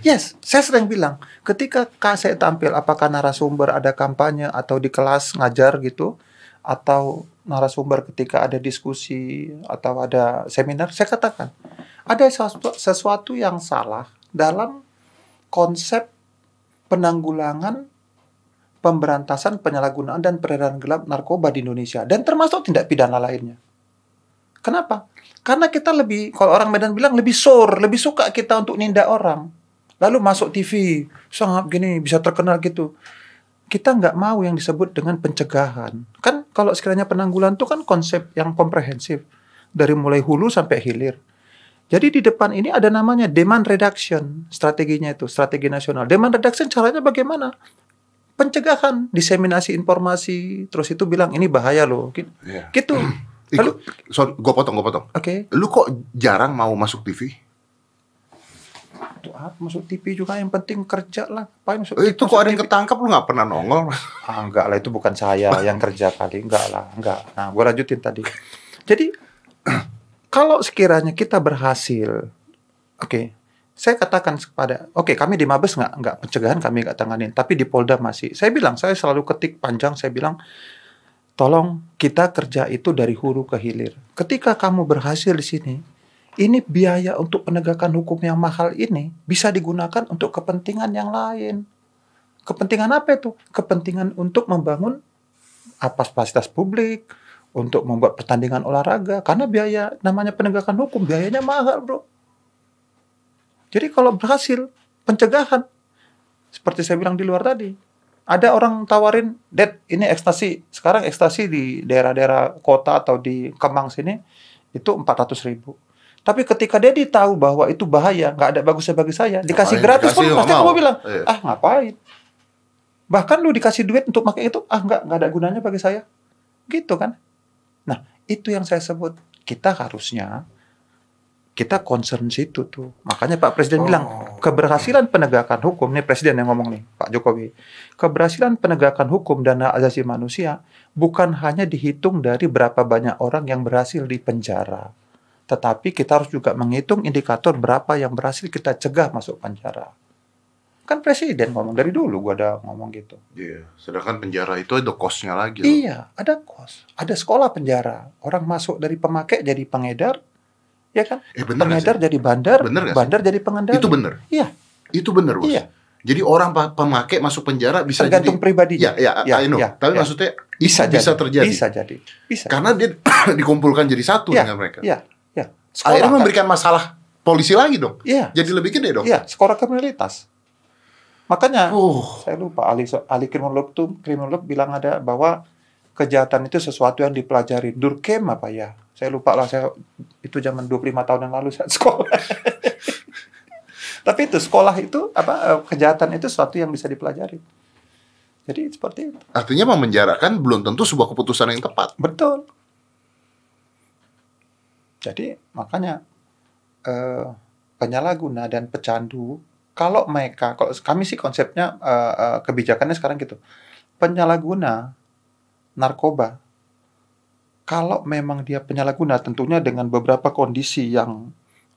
Yes, saya sering bilang ketika saya tampil apakah narasumber ada kampanye atau di kelas ngajar gitu atau narasumber ketika ada diskusi atau ada seminar, saya katakan ada sesuatu yang salah dalam konsep penanggulangan pemberantasan penyalahgunaan dan peredaran gelap narkoba di Indonesia dan termasuk tindak pidana lainnya. Kenapa? Karena kita lebih kalau orang Medan bilang lebih sore, lebih suka kita untuk ninda orang. Lalu masuk TV, sangat gini bisa terkenal gitu. Kita nggak mau yang disebut dengan pencegahan. Kan kalau sekiranya penanggulan itu kan konsep yang komprehensif dari mulai hulu sampai hilir. Jadi di depan ini ada namanya demand reduction strateginya itu, strategi nasional. Demand reduction caranya bagaimana? Pencegahan, diseminasi informasi, terus itu bilang ini bahaya loh. Iya. Gitu. Yeah. Hmm. gitu. Lalu, so, gue potong, gue potong. Oke. Okay. Lu kok jarang mau masuk TV? Tuh, masuk TV juga yang penting kerja lah. masuk, itu kok ada yang ketangkep lu nggak pernah nongol? Ah, enggak lah itu bukan saya yang kerja kali, enggak lah, enggak. Nah, gue lanjutin tadi. Jadi kalau sekiranya kita berhasil, oke, okay, saya katakan kepada, oke okay, kami di Mabes nggak nggak pencegahan kami nggak tanganin, tapi di Polda masih. Saya bilang, saya selalu ketik panjang, saya bilang, tolong kita kerja itu dari huru ke hilir. Ketika kamu berhasil di sini, ini biaya untuk penegakan hukum yang mahal ini bisa digunakan untuk kepentingan yang lain. Kepentingan apa itu? Kepentingan untuk membangun apa fasilitas publik, untuk membuat pertandingan olahraga karena biaya namanya penegakan hukum biayanya mahal bro jadi kalau berhasil pencegahan seperti saya bilang di luar tadi ada orang tawarin dead ini ekstasi sekarang ekstasi di daerah-daerah kota atau di Kemang sini itu 400 ribu tapi ketika dia tahu bahwa itu bahaya, nggak ada bagusnya bagi saya, dikasih ngapain, gratis dikasih pun oh, pasti kamu bilang, iya. ah ngapain? Bahkan lu dikasih duit untuk pakai itu, ah nggak nggak ada gunanya bagi saya, gitu kan? Nah, itu yang saya sebut kita harusnya kita concern situ tuh. Makanya Pak Presiden oh. bilang keberhasilan penegakan hukum nih Presiden yang ngomong nih Pak Jokowi. Keberhasilan penegakan hukum dan asasi manusia bukan hanya dihitung dari berapa banyak orang yang berhasil di penjara. Tetapi kita harus juga menghitung indikator berapa yang berhasil kita cegah masuk penjara kan presiden ngomong dari dulu gua ada ngomong gitu. Iya. Sedangkan penjara itu ada kosnya lagi. Loh. Iya, ada kos. Ada sekolah penjara. Orang masuk dari pemakai jadi pengedar, ya kan? Eh, bener pengedar jadi bandar, bener bandar jadi pengedar. Itu bener. Iya. Itu bener, Bos. Iya. Jadi orang pemakai masuk penjara bisa tergantung jadi, Iya iya. ya, ya, I know. ya Tapi ya. maksudnya bisa, bisa jadi. terjadi. Bisa jadi. Bisa. Karena dia dikumpulkan jadi satu ya, dengan mereka. Iya. Ya. ya. Sekolah, Akhirnya memberikan kan? masalah polisi lagi dong. Iya. Jadi lebih gede dong. Iya, skor kriminalitas. Makanya uh. saya lupa ahli ahli kriminolog tuh kriminolog bilang ada bahwa kejahatan itu sesuatu yang dipelajari. Durkheim apa ya? Saya lupa lah saya itu zaman 25 tahun yang lalu saya sekolah. Tapi itu sekolah itu apa eh, kejahatan itu sesuatu yang bisa dipelajari. Jadi seperti itu. Artinya memenjarakan belum tentu sebuah keputusan yang tepat. Betul. Jadi makanya eh, penyalahguna dan pecandu kalau mereka kalau kami sih konsepnya uh, uh, kebijakannya sekarang gitu penyalahguna narkoba kalau memang dia penyalahguna tentunya dengan beberapa kondisi yang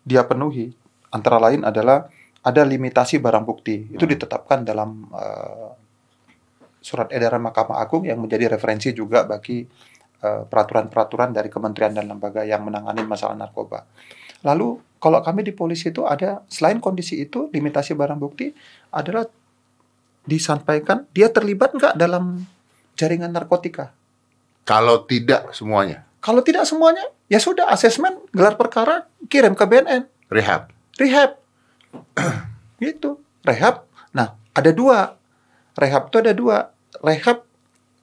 dia penuhi antara lain adalah ada limitasi barang bukti itu hmm. ditetapkan dalam uh, surat edaran Mahkamah Agung yang menjadi referensi juga bagi peraturan-peraturan uh, dari kementerian dan lembaga yang menangani masalah narkoba lalu kalau kami di polisi itu ada selain kondisi itu limitasi barang bukti adalah disampaikan dia terlibat nggak dalam jaringan narkotika. Kalau tidak semuanya. Kalau tidak semuanya ya sudah asesmen gelar perkara kirim ke BNN. Rehab. Rehab. gitu. Rehab. Nah ada dua. Rehab itu ada dua. Rehab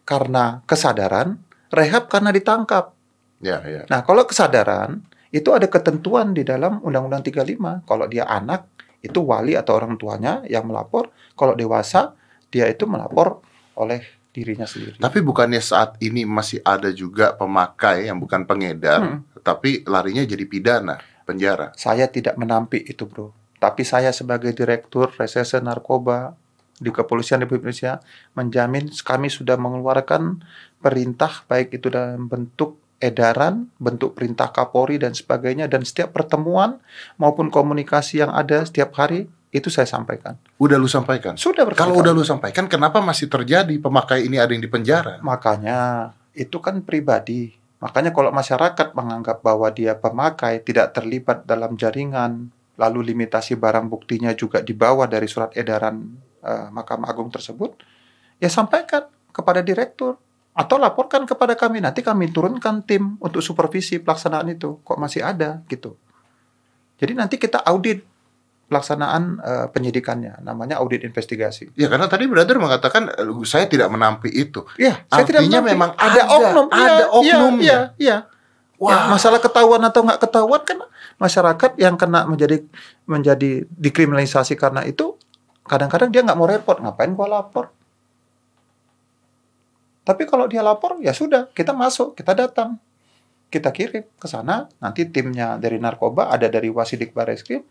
karena kesadaran, rehab karena ditangkap. Ya, ya. Nah kalau kesadaran itu ada ketentuan di dalam Undang-Undang 35. Kalau dia anak, itu wali atau orang tuanya yang melapor. Kalau dewasa, dia itu melapor oleh dirinya sendiri. Tapi bukannya saat ini masih ada juga pemakai yang bukan pengedar, hmm. tapi larinya jadi pidana, penjara. Saya tidak menampik itu, bro. Tapi saya sebagai direktur resese narkoba di Kepolisian Republik Indonesia menjamin kami sudah mengeluarkan perintah baik itu dalam bentuk edaran, bentuk perintah Kapolri dan sebagainya dan setiap pertemuan maupun komunikasi yang ada setiap hari itu saya sampaikan. Udah lu sampaikan? Sudah berkali Kalau udah lu sampaikan, kenapa masih terjadi pemakai ini ada yang penjara? Makanya itu kan pribadi. Makanya kalau masyarakat menganggap bahwa dia pemakai tidak terlibat dalam jaringan, lalu limitasi barang buktinya juga dibawa dari surat edaran uh, Mahkamah Agung tersebut, ya sampaikan kepada direktur atau laporkan kepada kami nanti kami turunkan tim untuk supervisi pelaksanaan itu kok masih ada gitu jadi nanti kita audit pelaksanaan uh, penyidikannya namanya audit investigasi. Ya karena tadi brother mengatakan eh, saya tidak menampi itu. ya saya tidak menampi. memang ada, ada oknum, iya, ada ya, oknumnya. Iya, ya, Ya. Wah, wow. ya, masalah ketahuan atau nggak ketahuan kan masyarakat yang kena menjadi menjadi dikriminalisasi karena itu kadang-kadang dia nggak mau repot, ngapain gua lapor? Tapi kalau dia lapor, ya sudah, kita masuk, kita datang. Kita kirim ke sana, nanti timnya dari narkoba, ada dari Wasidik Barreskrim,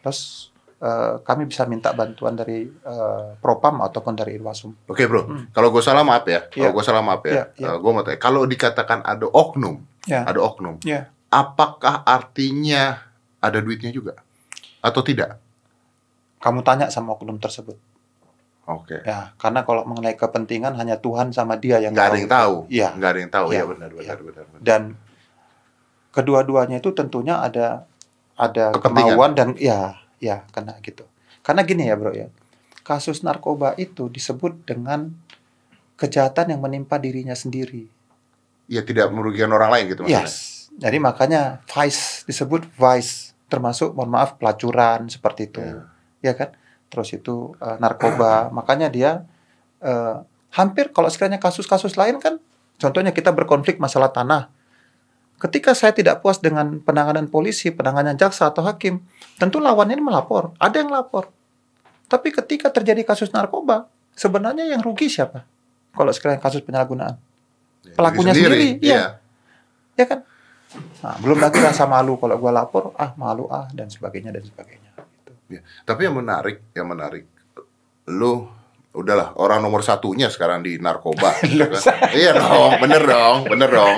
terus uh, kami bisa minta bantuan dari uh, Propam ataupun dari Irwasum. Oke okay, bro, hmm. kalau gue salah maaf ya, kalau yeah. gue salah maaf ya, yeah, iya, iya. yeah. Uh, gue mau tanya, kalau dikatakan ada oknum, yeah. ada oknum, yeah. apakah artinya ada duitnya juga atau tidak? Kamu tanya sama oknum tersebut Oke. Okay. Ya, karena kalau mengenai kepentingan hanya Tuhan sama dia yang nggak ada yang tahu. Iya. Nggak ada yang tahu. Iya ya, benar, benar, ya. benar, benar. Dan kedua-duanya itu tentunya ada ada kemauan dan ya ya karena gitu. Karena gini ya bro ya, kasus narkoba itu disebut dengan kejahatan yang menimpa dirinya sendiri. Ya tidak merugikan orang lain gitu maksudnya. Yes. Jadi makanya vice disebut vice termasuk mohon maaf pelacuran seperti itu. Ya, ya kan? terus itu uh, narkoba. Makanya dia uh, hampir kalau sekiranya kasus-kasus lain kan, contohnya kita berkonflik masalah tanah. Ketika saya tidak puas dengan penanganan polisi, penanganan jaksa atau hakim, tentu lawannya melapor. Ada yang lapor. Tapi ketika terjadi kasus narkoba, sebenarnya yang rugi siapa? Kalau sekiranya kasus penyalahgunaan, ya, pelakunya sendiri, sendiri iya. ya, ya kan? Nah, belum lagi rasa malu kalau gue lapor, ah malu ah dan sebagainya dan sebagainya. Ya. Tapi yang menarik, yang menarik, lo udahlah orang nomor satunya sekarang di narkoba. iya dong, bener dong, bener dong.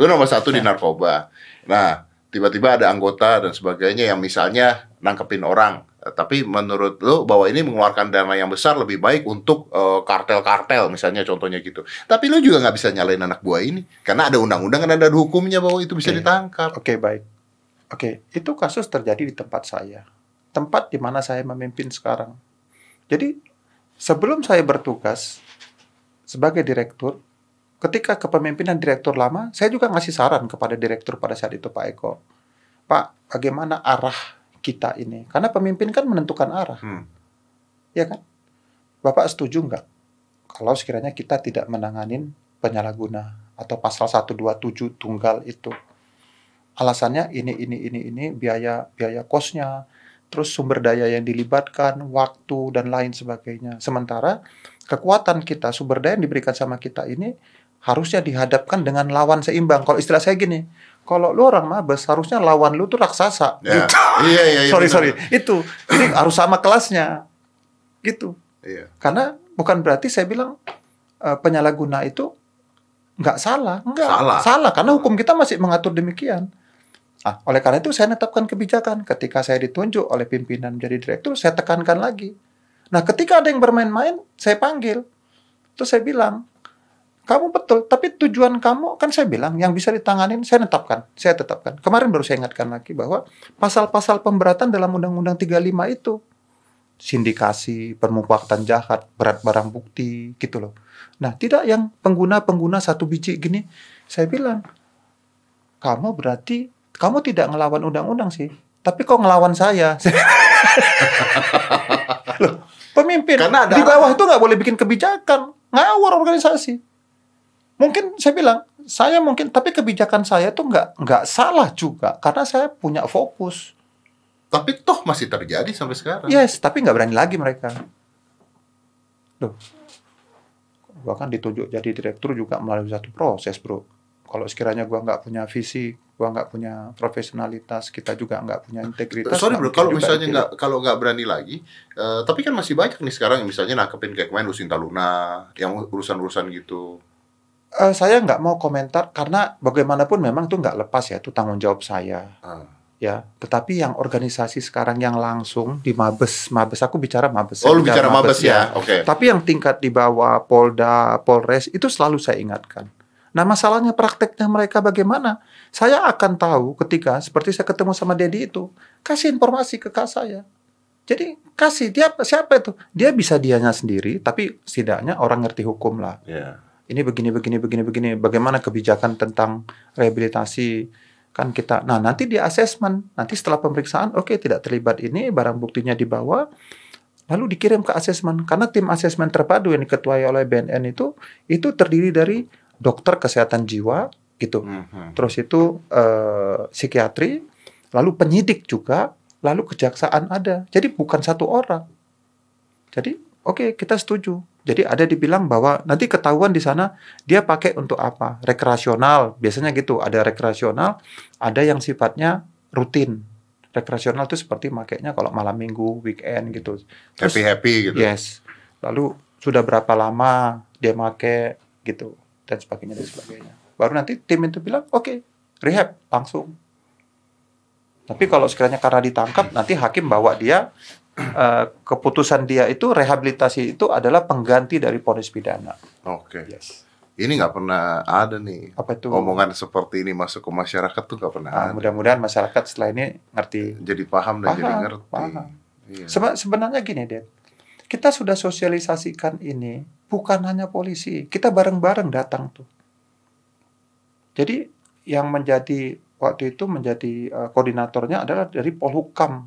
Lu nomor satu di narkoba. Nah, tiba-tiba ada anggota dan sebagainya yang misalnya nangkepin orang. Tapi menurut lo bahwa ini mengeluarkan dana yang besar lebih baik untuk eh, kartel-kartel uh, misalnya contohnya gitu. Tapi lo juga nggak bisa nyalain anak buah ini karena ada undang-undang dan ada hukumnya bahwa itu bisa okay. ditangkap. Oke okay, baik. Oke okay. itu kasus terjadi di tempat saya tempat di mana saya memimpin sekarang. Jadi sebelum saya bertugas sebagai direktur, ketika kepemimpinan direktur lama, saya juga ngasih saran kepada direktur pada saat itu Pak Eko. Pak, bagaimana arah kita ini? Karena pemimpin kan menentukan arah. Hmm. Ya kan? Bapak setuju nggak? Kalau sekiranya kita tidak menanganin penyalahguna atau pasal 127 tunggal itu. Alasannya ini, ini, ini, ini, biaya biaya kosnya, terus sumber daya yang dilibatkan, waktu dan lain sebagainya. Sementara kekuatan kita, sumber daya yang diberikan sama kita ini harusnya dihadapkan dengan lawan seimbang. Kalau istilah saya gini, kalau lu orang mabes harusnya lawan lu tuh raksasa. Yeah. Gitu. Iya, iya, iya. sorry, benar. sorry. Itu. Jadi harus sama kelasnya. Gitu. Iya. Karena bukan berarti saya bilang uh, penyalahguna itu nggak salah. Enggak. Salah. Salah. Karena hukum kita masih mengatur demikian. Nah, oleh karena itu saya netapkan kebijakan. Ketika saya ditunjuk oleh pimpinan menjadi direktur, saya tekankan lagi. Nah, ketika ada yang bermain-main, saya panggil. Terus saya bilang, kamu betul, tapi tujuan kamu kan saya bilang yang bisa ditanganin saya tetapkan, saya tetapkan. Kemarin baru saya ingatkan lagi bahwa pasal-pasal pemberatan dalam Undang-Undang 35 itu sindikasi, permufakatan jahat, berat barang bukti gitu loh. Nah, tidak yang pengguna-pengguna satu biji gini. Saya bilang, kamu berarti kamu tidak ngelawan undang-undang sih, tapi kok ngelawan saya? Loh, pemimpin Karena ada di bawah itu nggak boleh bikin kebijakan, ngawur organisasi. Mungkin saya bilang, saya mungkin tapi kebijakan saya tuh nggak nggak salah juga karena saya punya fokus. Tapi toh masih terjadi sampai sekarang. Yes, tapi nggak berani lagi mereka. Loh, bahkan ditunjuk jadi direktur juga melalui satu proses, bro kalau sekiranya gue nggak punya visi gue nggak punya profesionalitas kita juga nggak punya integritas sorry bro kalau misalnya gitu. nggak kalau nggak berani lagi uh, tapi kan masih banyak nih sekarang yang misalnya nakepin kayak main Lucinta Luna yang urusan-urusan gitu uh, saya nggak mau komentar karena bagaimanapun memang itu nggak lepas ya itu tanggung jawab saya uh ya. Tetapi yang organisasi sekarang yang langsung di Mabes, Mabes aku bicara Mabes. Oh, lu bicara Mabes, Mabes ya. ya. Oke. Okay. Tapi yang tingkat di bawah Polda, Polres itu selalu saya ingatkan. Nah masalahnya prakteknya mereka bagaimana? Saya akan tahu ketika seperti saya ketemu sama Dedi itu, kasih informasi ke kak saya. Jadi kasih dia siapa itu? Dia bisa dianya sendiri, tapi setidaknya orang ngerti hukum lah. Yeah. Ini begini begini begini begini. Bagaimana kebijakan tentang rehabilitasi? kan kita nah nanti di asesmen nanti setelah pemeriksaan oke okay, tidak terlibat ini barang buktinya dibawa lalu dikirim ke asesmen karena tim asesmen terpadu yang diketuai oleh BNN itu itu terdiri dari dokter kesehatan jiwa gitu. Mm-hmm. Terus itu uh, psikiatri, lalu penyidik juga, lalu kejaksaan ada. Jadi bukan satu orang. Jadi oke okay, kita setuju. Jadi ada dibilang bahwa nanti ketahuan di sana dia pakai untuk apa? Rekreasional, biasanya gitu. Ada rekreasional, ada yang sifatnya rutin rekreasional itu seperti makainya kalau malam minggu, weekend gitu. Terus, happy happy gitu. Yes. Lalu sudah berapa lama dia make gitu dan sebagainya dan sebagainya. Baru nanti tim itu bilang, oke, okay, rehab langsung. Tapi kalau sekiranya karena ditangkap, nanti hakim bawa dia uh, keputusan dia itu rehabilitasi itu adalah pengganti dari ponis pidana. Oke. Okay. Yes. Ini nggak pernah ada nih. Apa itu? Omongan seperti ini masuk ke masyarakat tuh nggak pernah. Nah, ada. Mudah-mudahan masyarakat setelah ini ngerti. Jadi paham dan paham, jadi ngerti. Paham. Iya. Seben sebenarnya gini, Dad. Kita sudah sosialisasikan ini bukan hanya polisi. Kita bareng-bareng datang tuh. Jadi yang menjadi waktu itu menjadi uh, koordinatornya adalah dari Polhukam.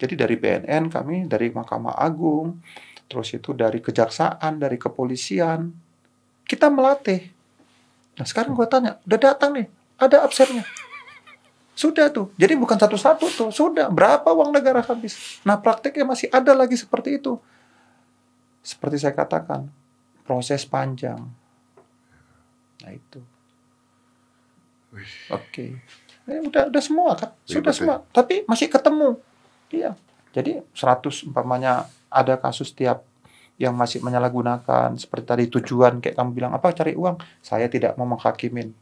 Jadi dari BNN kami, dari Mahkamah Agung, terus itu dari kejaksaan, dari kepolisian. Kita melatih. Nah sekarang gua tanya, udah datang nih, ada absennya. Sudah tuh. Jadi bukan satu-satu tuh. Sudah. Berapa uang negara habis? Nah prakteknya masih ada lagi seperti itu. Seperti saya katakan, proses panjang. Nah itu. Oke. Okay. Eh, udah udah semua kan? Sudah ya? semua. Tapi masih ketemu. Iya. Jadi 100 umpamanya ada kasus tiap yang masih menyalahgunakan seperti tadi tujuan kayak kamu bilang apa cari uang saya tidak mau menghakimin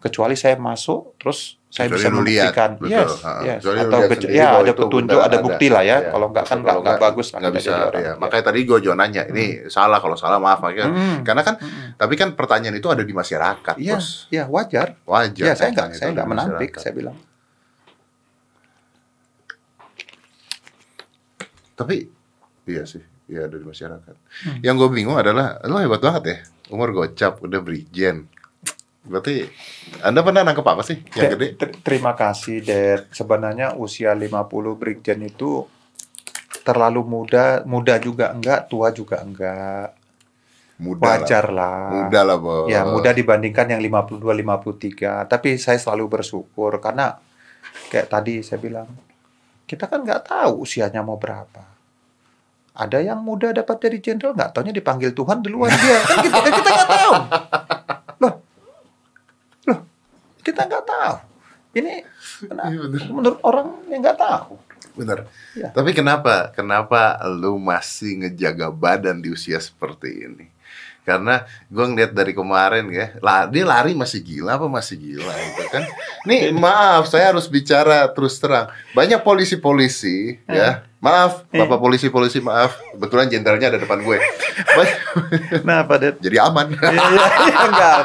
kecuali saya masuk terus saya kecuali bisa membuktikan lihat, yes, betul. yes. Kecuali atau ya ada petunjuk ada bukti lah ya, ya. kalau nggak kan nggak nggak bagus nggak bisa orang, ya. makanya tadi gue juga nanya hmm. ini salah kalau salah maaf makanya hmm. karena kan hmm. tapi kan pertanyaan itu ada di masyarakat ya, bos ya wajar wajar ya saya kan nggak saya nggak menampik saya bilang tapi iya sih iya dari masyarakat hmm. yang gue bingung adalah lo hebat banget ya umur gocap udah brigjen Berarti Anda pernah nangkep apa sih yang gede? Ter terima kasih, Der. Sebenarnya usia 50 Brigjen itu terlalu muda, muda juga enggak, tua juga enggak. Muda Wajar lah. lah. Muda lah, Bos. Ya, muda dibandingkan yang 52, 53. Tapi saya selalu bersyukur karena kayak tadi saya bilang, kita kan nggak tahu usianya mau berapa ada yang muda dapat jadi jenderal nggak tahunya dipanggil Tuhan duluan dia kan kita nggak tahu kita nggak tahu. Ini ya, menurut orang yang nggak tahu. Benar. Ya. Tapi kenapa? Kenapa lu masih ngejaga badan di usia seperti ini? Karena gue ngeliat dari kemarin ya, dia lari masih gila apa masih gila gitu kan? Nih maaf, saya harus bicara terus terang. Banyak polisi-polisi hmm. ya eh. Maaf, eh. Bapak polisi-polisi maaf. Kebetulan jenderalnya ada depan gue. nah, Pak Det. Jadi aman. Iya, iya, enggak.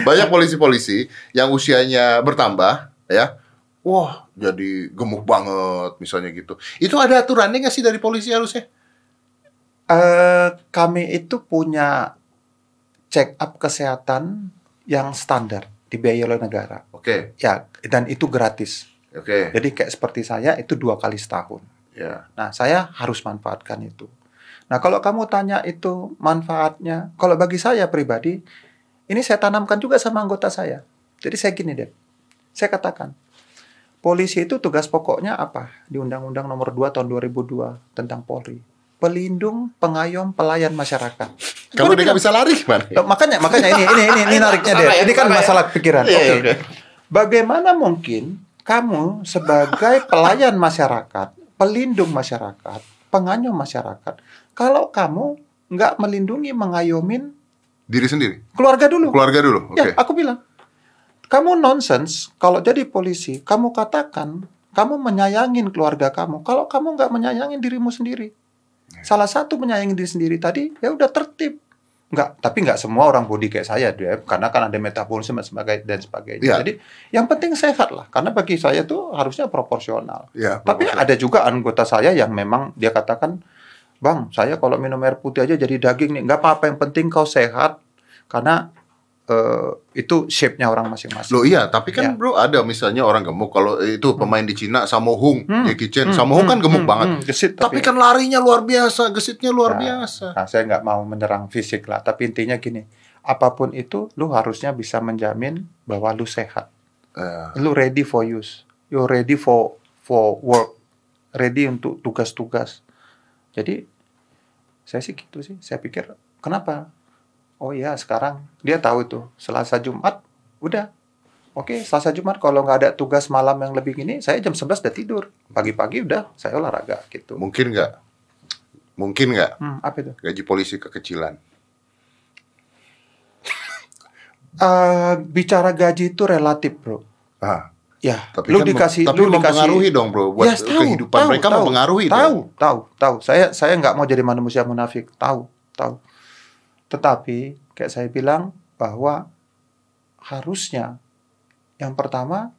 Banyak polisi-polisi yang usianya bertambah, ya. Wah, jadi gemuk banget misalnya gitu. Itu ada aturannya nggak sih dari polisi harusnya? Uh, kami itu punya check up kesehatan yang standar dibiayai oleh negara. Oke. Okay. Ya, dan itu gratis. Oke. Okay. Jadi kayak seperti saya itu dua kali setahun. Yeah. Nah saya harus manfaatkan itu. Nah kalau kamu tanya itu manfaatnya, kalau bagi saya pribadi, ini saya tanamkan juga sama anggota saya. Jadi saya gini deh, saya katakan, polisi itu tugas pokoknya apa? Di Undang-Undang Nomor 2 Tahun 2002 tentang Polri, pelindung, pengayom, pelayan masyarakat. Kamu tidak bisa lari man. Eh, makanya, makanya ini ini ini, ini nariknya deh. Ini kan masalah pikiran. Iya, iya, Oke. Okay. Iya. Bagaimana mungkin kamu sebagai pelayan masyarakat, pelindung masyarakat, penganyum masyarakat, kalau kamu nggak melindungi, mengayomin diri sendiri, keluarga dulu, keluarga dulu, okay. ya aku bilang, kamu nonsens kalau jadi polisi, kamu katakan kamu menyayangin keluarga kamu, kalau kamu nggak menyayangin dirimu sendiri, ya. salah satu menyayangi diri sendiri tadi ya udah tertib, Enggak, tapi enggak semua orang body kayak saya dia karena kan ada metabolisme sebagai dan sebagainya. Yeah. Iya. Jadi yang penting sehat lah karena bagi saya tuh harusnya proporsional. Yeah, tapi proporsional. ada juga anggota saya yang memang dia katakan, "Bang, saya kalau minum air putih aja jadi daging nih." Enggak apa-apa, yang penting kau sehat karena uh, itu shape-nya orang masing-masing. Loh iya, tapi kan yeah. bro ada misalnya orang gemuk kalau itu pemain di Cina Samo Hung, hmm. Jackie Chan, hmm. Samo Hung kan hmm. gemuk hmm. banget. Hmm. Gesit, tapi, tapi kan larinya luar biasa, gesitnya luar nah, biasa. Nah, saya nggak mau menyerang fisik lah, tapi intinya gini, apapun itu lu harusnya bisa menjamin bahwa lu sehat. Uh. Lu ready for use, you ready for for work, ready untuk tugas-tugas. Jadi saya sih gitu sih, saya pikir kenapa oh iya sekarang dia tahu itu Selasa Jumat udah oke okay, Selasa Jumat kalau nggak ada tugas malam yang lebih gini saya jam 11 udah tidur pagi-pagi udah saya olahraga gitu mungkin nggak mungkin nggak hmm, apa itu gaji polisi kekecilan uh, bicara gaji itu relatif bro ah Ya, tapi lu kan dikasih, tapi lu mempengaruhi dikasih, dong bro, buat yes, tahu, kehidupan tahu, mereka tahu, mempengaruhi tahu, Tahu, tahu, tahu. Saya saya nggak mau jadi manusia munafik. Tahu, tahu. Tetapi kayak saya bilang bahwa harusnya yang pertama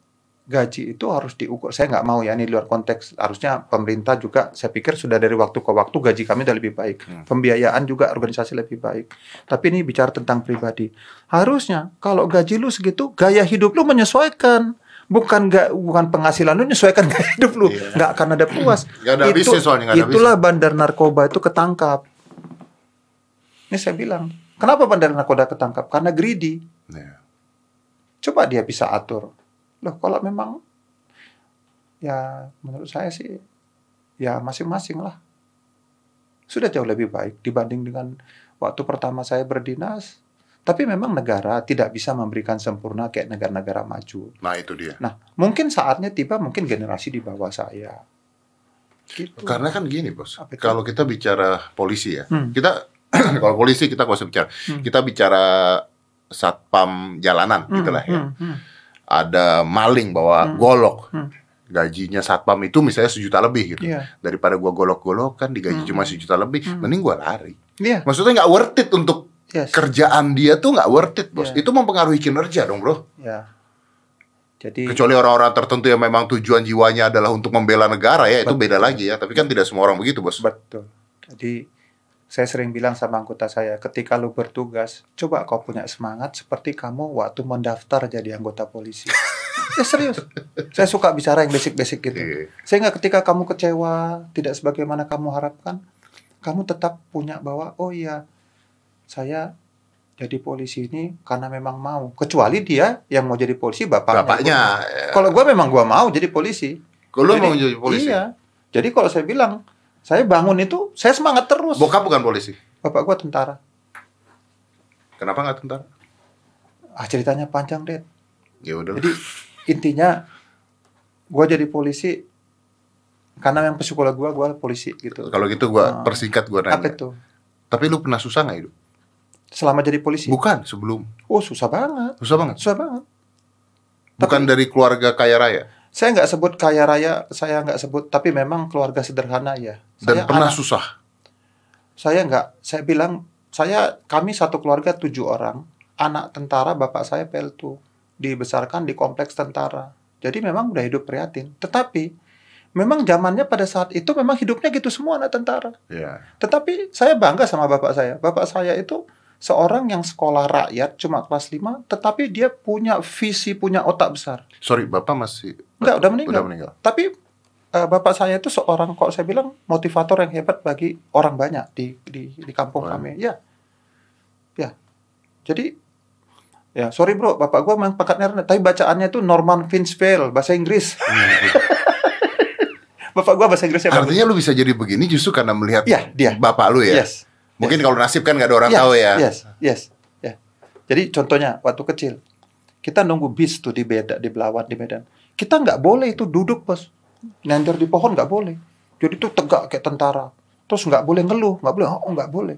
gaji itu harus diukur. Saya nggak mau ya ini luar konteks. Harusnya pemerintah juga saya pikir sudah dari waktu ke waktu gaji kami sudah lebih baik. Hmm. Pembiayaan juga organisasi lebih baik. Tapi ini bicara tentang pribadi. Harusnya kalau gaji lu segitu, gaya hidup lu menyesuaikan. Bukan gak, bukan penghasilan lu menyesuaikan gaya hidup lu. Yeah. akan ada puas. Gak ada itu, ya soalnya, gak ada itulah bandar narkoba itu ketangkap ini saya bilang, kenapa bandar nakoda ketangkap? Karena greedy. Yeah. Coba dia bisa atur. Loh, kalau memang ya menurut saya sih ya masing-masing lah. Sudah jauh lebih baik dibanding dengan waktu pertama saya berdinas. Tapi memang negara tidak bisa memberikan sempurna kayak negara-negara maju. Nah, itu dia. Nah, mungkin saatnya tiba mungkin generasi di bawah saya. Gitu. Karena kan gini, Bos. Kalau kita bicara polisi ya, hmm. kita kalau polisi kita nggak usah bicara. Hmm. Kita bicara satpam jalanan hmm. gitulah ya. Hmm. Hmm. Ada maling bawa hmm. golok. Hmm. Gajinya satpam itu misalnya sejuta lebih gitu. Yeah. Daripada gua golok-golok kan digaji hmm. cuma hmm. sejuta lebih, hmm. mending gua lari. Yeah. Maksudnya nggak worth it untuk yes. kerjaan dia tuh nggak worth it, Bos. Yeah. Itu mempengaruhi kinerja dong, Bro. Yeah. Jadi kecuali orang-orang tertentu yang memang tujuan jiwanya adalah untuk membela negara ya, betul. itu beda lagi ya, tapi kan tidak semua orang begitu, Bos. Betul. Jadi saya sering bilang sama anggota saya, ketika lu bertugas, coba kau punya semangat seperti kamu waktu mendaftar jadi anggota polisi. ya serius, saya suka bicara yang basic-basic gitu. Yeah. Sehingga ketika kamu kecewa, tidak sebagaimana kamu harapkan, kamu tetap punya bahwa, oh iya, saya jadi polisi ini karena memang mau. Kecuali dia yang mau jadi polisi bapaknya. Bapaknya. Ya. Kalau gue memang gue mau jadi polisi. Kalau mau jadi polisi. Iya. Jadi kalau saya bilang saya bangun itu, saya semangat terus. Bokap bukan polisi. Bapak gua tentara. Kenapa nggak tentara? Ah ceritanya panjang, deh. Ya udah. Jadi intinya gua jadi polisi karena yang pesukola gua gua polisi gitu. Kalau gitu gua nah, persingkat gua nanya. Apa itu? Tapi lu pernah susah nggak hidup? Selama jadi polisi? Bukan, sebelum. Oh, susah banget. Susah banget. Susah banget. Bukan Tapi, dari keluarga kaya raya saya nggak sebut kaya raya, saya nggak sebut, tapi memang keluarga sederhana ya. Dan saya pernah anak, susah. Saya nggak, saya bilang, saya kami satu keluarga tujuh orang, anak tentara, bapak saya peltu, dibesarkan di kompleks tentara. Jadi memang udah hidup prihatin. Tetapi memang zamannya pada saat itu memang hidupnya gitu semua anak tentara. Yeah. Tetapi saya bangga sama bapak saya. Bapak saya itu seorang yang sekolah rakyat cuma kelas 5 tetapi dia punya visi, punya otak besar. Sorry, Bapak masih Enggak, udah meninggal. Udah meninggal. Tapi uh, bapak saya itu seorang kok saya bilang motivator yang hebat bagi orang banyak di di di kampung oh, kami. Ya. Ya. Jadi ya, sorry bro, bapak gua memang pakatnya rendah, tapi bacaannya itu Norman Finspel bahasa Inggris. Iya, bapak gua bahasa Inggrisnya Artinya bagus. lu bisa jadi begini justru karena melihat ya, dia. bapak lu ya. Yes. Mungkin yes. kalau nasib kan gak ada orang yes, tahu ya. Yes, yes, ya. Yeah. Jadi contohnya waktu kecil kita nunggu bis tuh di beda di Belawan di Medan. Kita nggak boleh itu duduk bos, nyender di pohon nggak boleh. Jadi itu tegak kayak tentara. Terus nggak boleh ngeluh, nggak boleh, oh nggak boleh.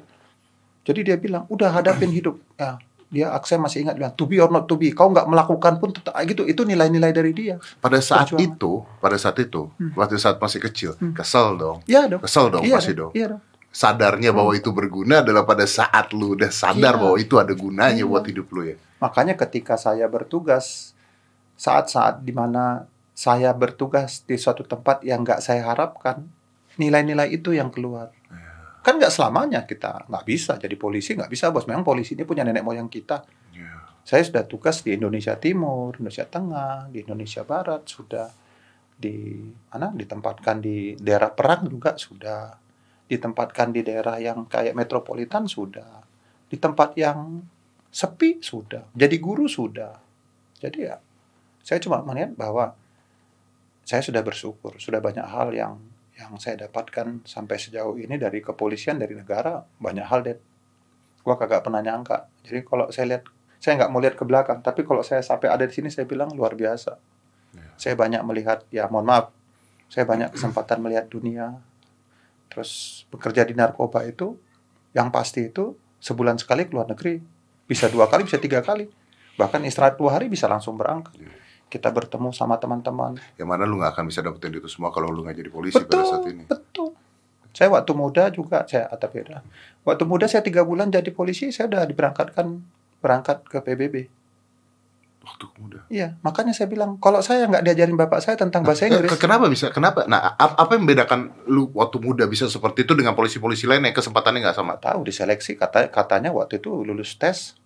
Jadi dia bilang, udah hadapin hidup. Ya, dia saya masih ingat bilang, to be or not to be. Kau nggak melakukan pun tetap ah, gitu. Itu nilai-nilai dari dia. Pada saat Perjuangan. itu, pada saat itu, hmm. waktu saat masih kecil, hmm. kesel dong. Iya dong. Kesel dong iya pasti dong. Iya dong sadarnya bahwa hmm. itu berguna adalah pada saat lu udah sadar yeah. bahwa itu ada gunanya yeah. buat hidup lu ya. Makanya ketika saya bertugas saat-saat dimana saya bertugas di suatu tempat yang nggak saya harapkan, nilai-nilai itu yang keluar. Yeah. Kan nggak selamanya kita nggak bisa jadi polisi nggak bisa bos. Memang polisi ini punya nenek moyang kita. Yeah. Saya sudah tugas di Indonesia Timur, Indonesia Tengah, di Indonesia Barat sudah di mana ditempatkan di daerah perang juga sudah ditempatkan di daerah yang kayak metropolitan sudah, di tempat yang sepi sudah, jadi guru sudah. Jadi ya, saya cuma melihat bahwa saya sudah bersyukur, sudah banyak hal yang yang saya dapatkan sampai sejauh ini dari kepolisian, dari negara, banyak hal deh. Gua kagak pernah nyangka. Jadi kalau saya lihat, saya nggak mau lihat ke belakang, tapi kalau saya sampai ada di sini, saya bilang luar biasa. ya. Saya banyak melihat, ya mohon maaf, saya banyak kesempatan melihat dunia, terus bekerja di narkoba itu yang pasti itu sebulan sekali ke luar negeri bisa dua kali bisa tiga kali bahkan istirahat dua hari bisa langsung berangkat iya. kita bertemu sama teman-teman yang mana lu nggak akan bisa dapetin itu semua kalau lu nggak jadi polisi betul, pada saat ini betul saya waktu muda juga saya atap beda waktu muda saya tiga bulan jadi polisi saya udah diberangkatkan berangkat ke PBB waktu muda. Iya, makanya saya bilang kalau saya nggak diajarin bapak saya tentang bahasa Inggris. Kenapa bisa? Kenapa? Nah, apa yang membedakan lu waktu muda bisa seperti itu dengan polisi-polisi lain yang kesempatannya nggak sama? Tahu diseleksi kata katanya waktu itu lulus tes.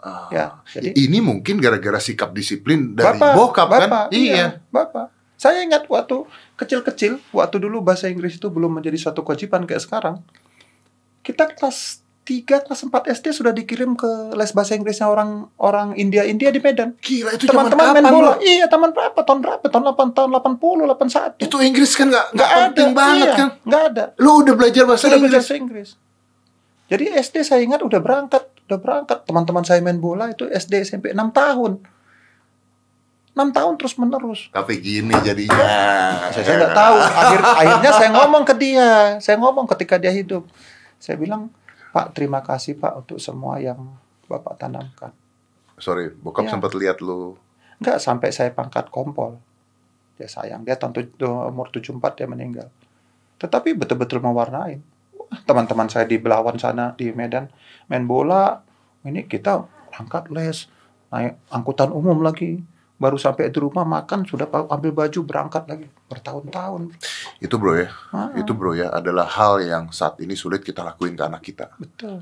Uh, ya, jadi ini mungkin gara-gara sikap disiplin dari bapak, bokap kan? bapak, kan? Iya, iya, bapak. Saya ingat waktu kecil-kecil, waktu dulu bahasa Inggris itu belum menjadi suatu kewajiban kayak sekarang. Kita kelas tiga kelas 4 SD sudah dikirim ke les bahasa Inggrisnya orang orang India India di Medan. Gila itu teman-teman main bola. Iya, teman berapa? Tahun berapa? Tahun delapan tahun delapan satu Itu Inggris kan nggak nggak ada, banget iya, kan? Nggak ada. Lu udah belajar bahasa udah Inggris. bahasa Inggris. Jadi SD saya ingat udah berangkat, udah berangkat. Teman-teman saya main bola itu SD SMP enam tahun. 6 tahun terus menerus. Tapi gini jadinya. Ya, saya nggak tahu. Akhir, akhirnya saya ngomong ke dia. Saya ngomong ketika dia hidup. Saya bilang, Pak terima kasih Pak untuk semua yang Bapak tanamkan. Sorry, bokap ya. sempat lihat lu? Enggak, sampai saya pangkat kompol. Ya sayang, dia tahun umur 74 dia meninggal. Tetapi betul-betul mewarnain. Teman-teman saya di Belawan sana, di Medan, main bola. Ini kita angkat les, naik angkutan umum lagi baru sampai di rumah makan sudah ambil baju berangkat lagi bertahun-tahun. Itu bro ya, ah. itu bro ya adalah hal yang saat ini sulit kita lakuin ke anak kita. Betul.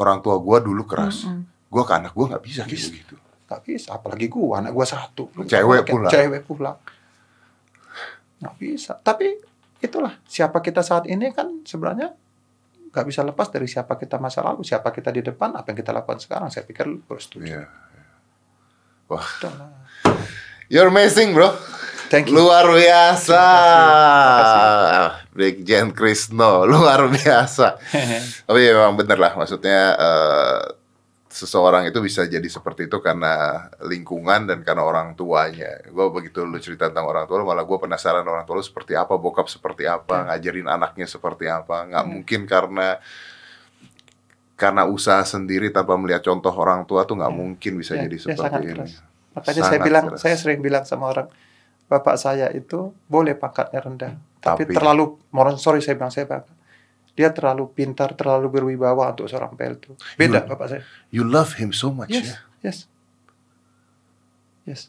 Orang tua gue dulu keras, mm -hmm. gue ke anak gue nggak bisa, bisa gitu. Nggak bisa, apalagi gue anak gue satu. Cewek pula. Cewek pula. Nggak bisa. Tapi itulah siapa kita saat ini kan sebenarnya nggak bisa lepas dari siapa kita masa lalu, siapa kita di depan, apa yang kita lakukan sekarang. Saya pikir bersetuju. Yeah. Wah. You're amazing, bro. Thank you. Luar biasa. Big ah, Jen Krisno, luar biasa. Tapi ya memang bener lah, maksudnya uh, seseorang itu bisa jadi seperti itu karena lingkungan dan karena orang tuanya. Gue begitu lu cerita tentang orang tua malah gue penasaran orang tua lu seperti apa, bokap seperti apa, hmm. ngajarin anaknya seperti apa. Nggak hmm. mungkin karena karena usaha sendiri tanpa melihat contoh orang tua tuh nggak ya, mungkin bisa ya, jadi ya, seperti ini. Keras. Makanya sangat saya bilang, keras. saya sering bilang sama orang, bapak saya itu boleh pangkatnya rendah, tapi, tapi terlalu, mohon sorry saya bilang saya bapak. dia terlalu pintar, terlalu berwibawa untuk seorang itu Beda you, bapak saya. You love him so much. Yes, ya? yes, yes.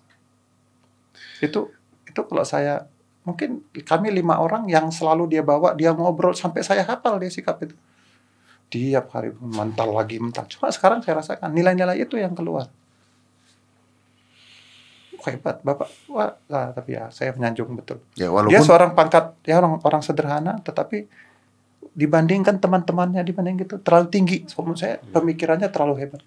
Itu itu kalau saya mungkin kami lima orang yang selalu dia bawa, dia ngobrol sampai saya hafal dia sikap itu tiap hari mental lagi mental cuma sekarang saya rasakan nilai-nilai itu yang keluar hebat bapak wah nah, tapi ya saya menyanjung betul ya, walaupun... dia seorang pangkat ya orang orang sederhana tetapi dibandingkan teman-temannya dibanding gitu terlalu tinggi menurut saya hmm. pemikirannya terlalu hebat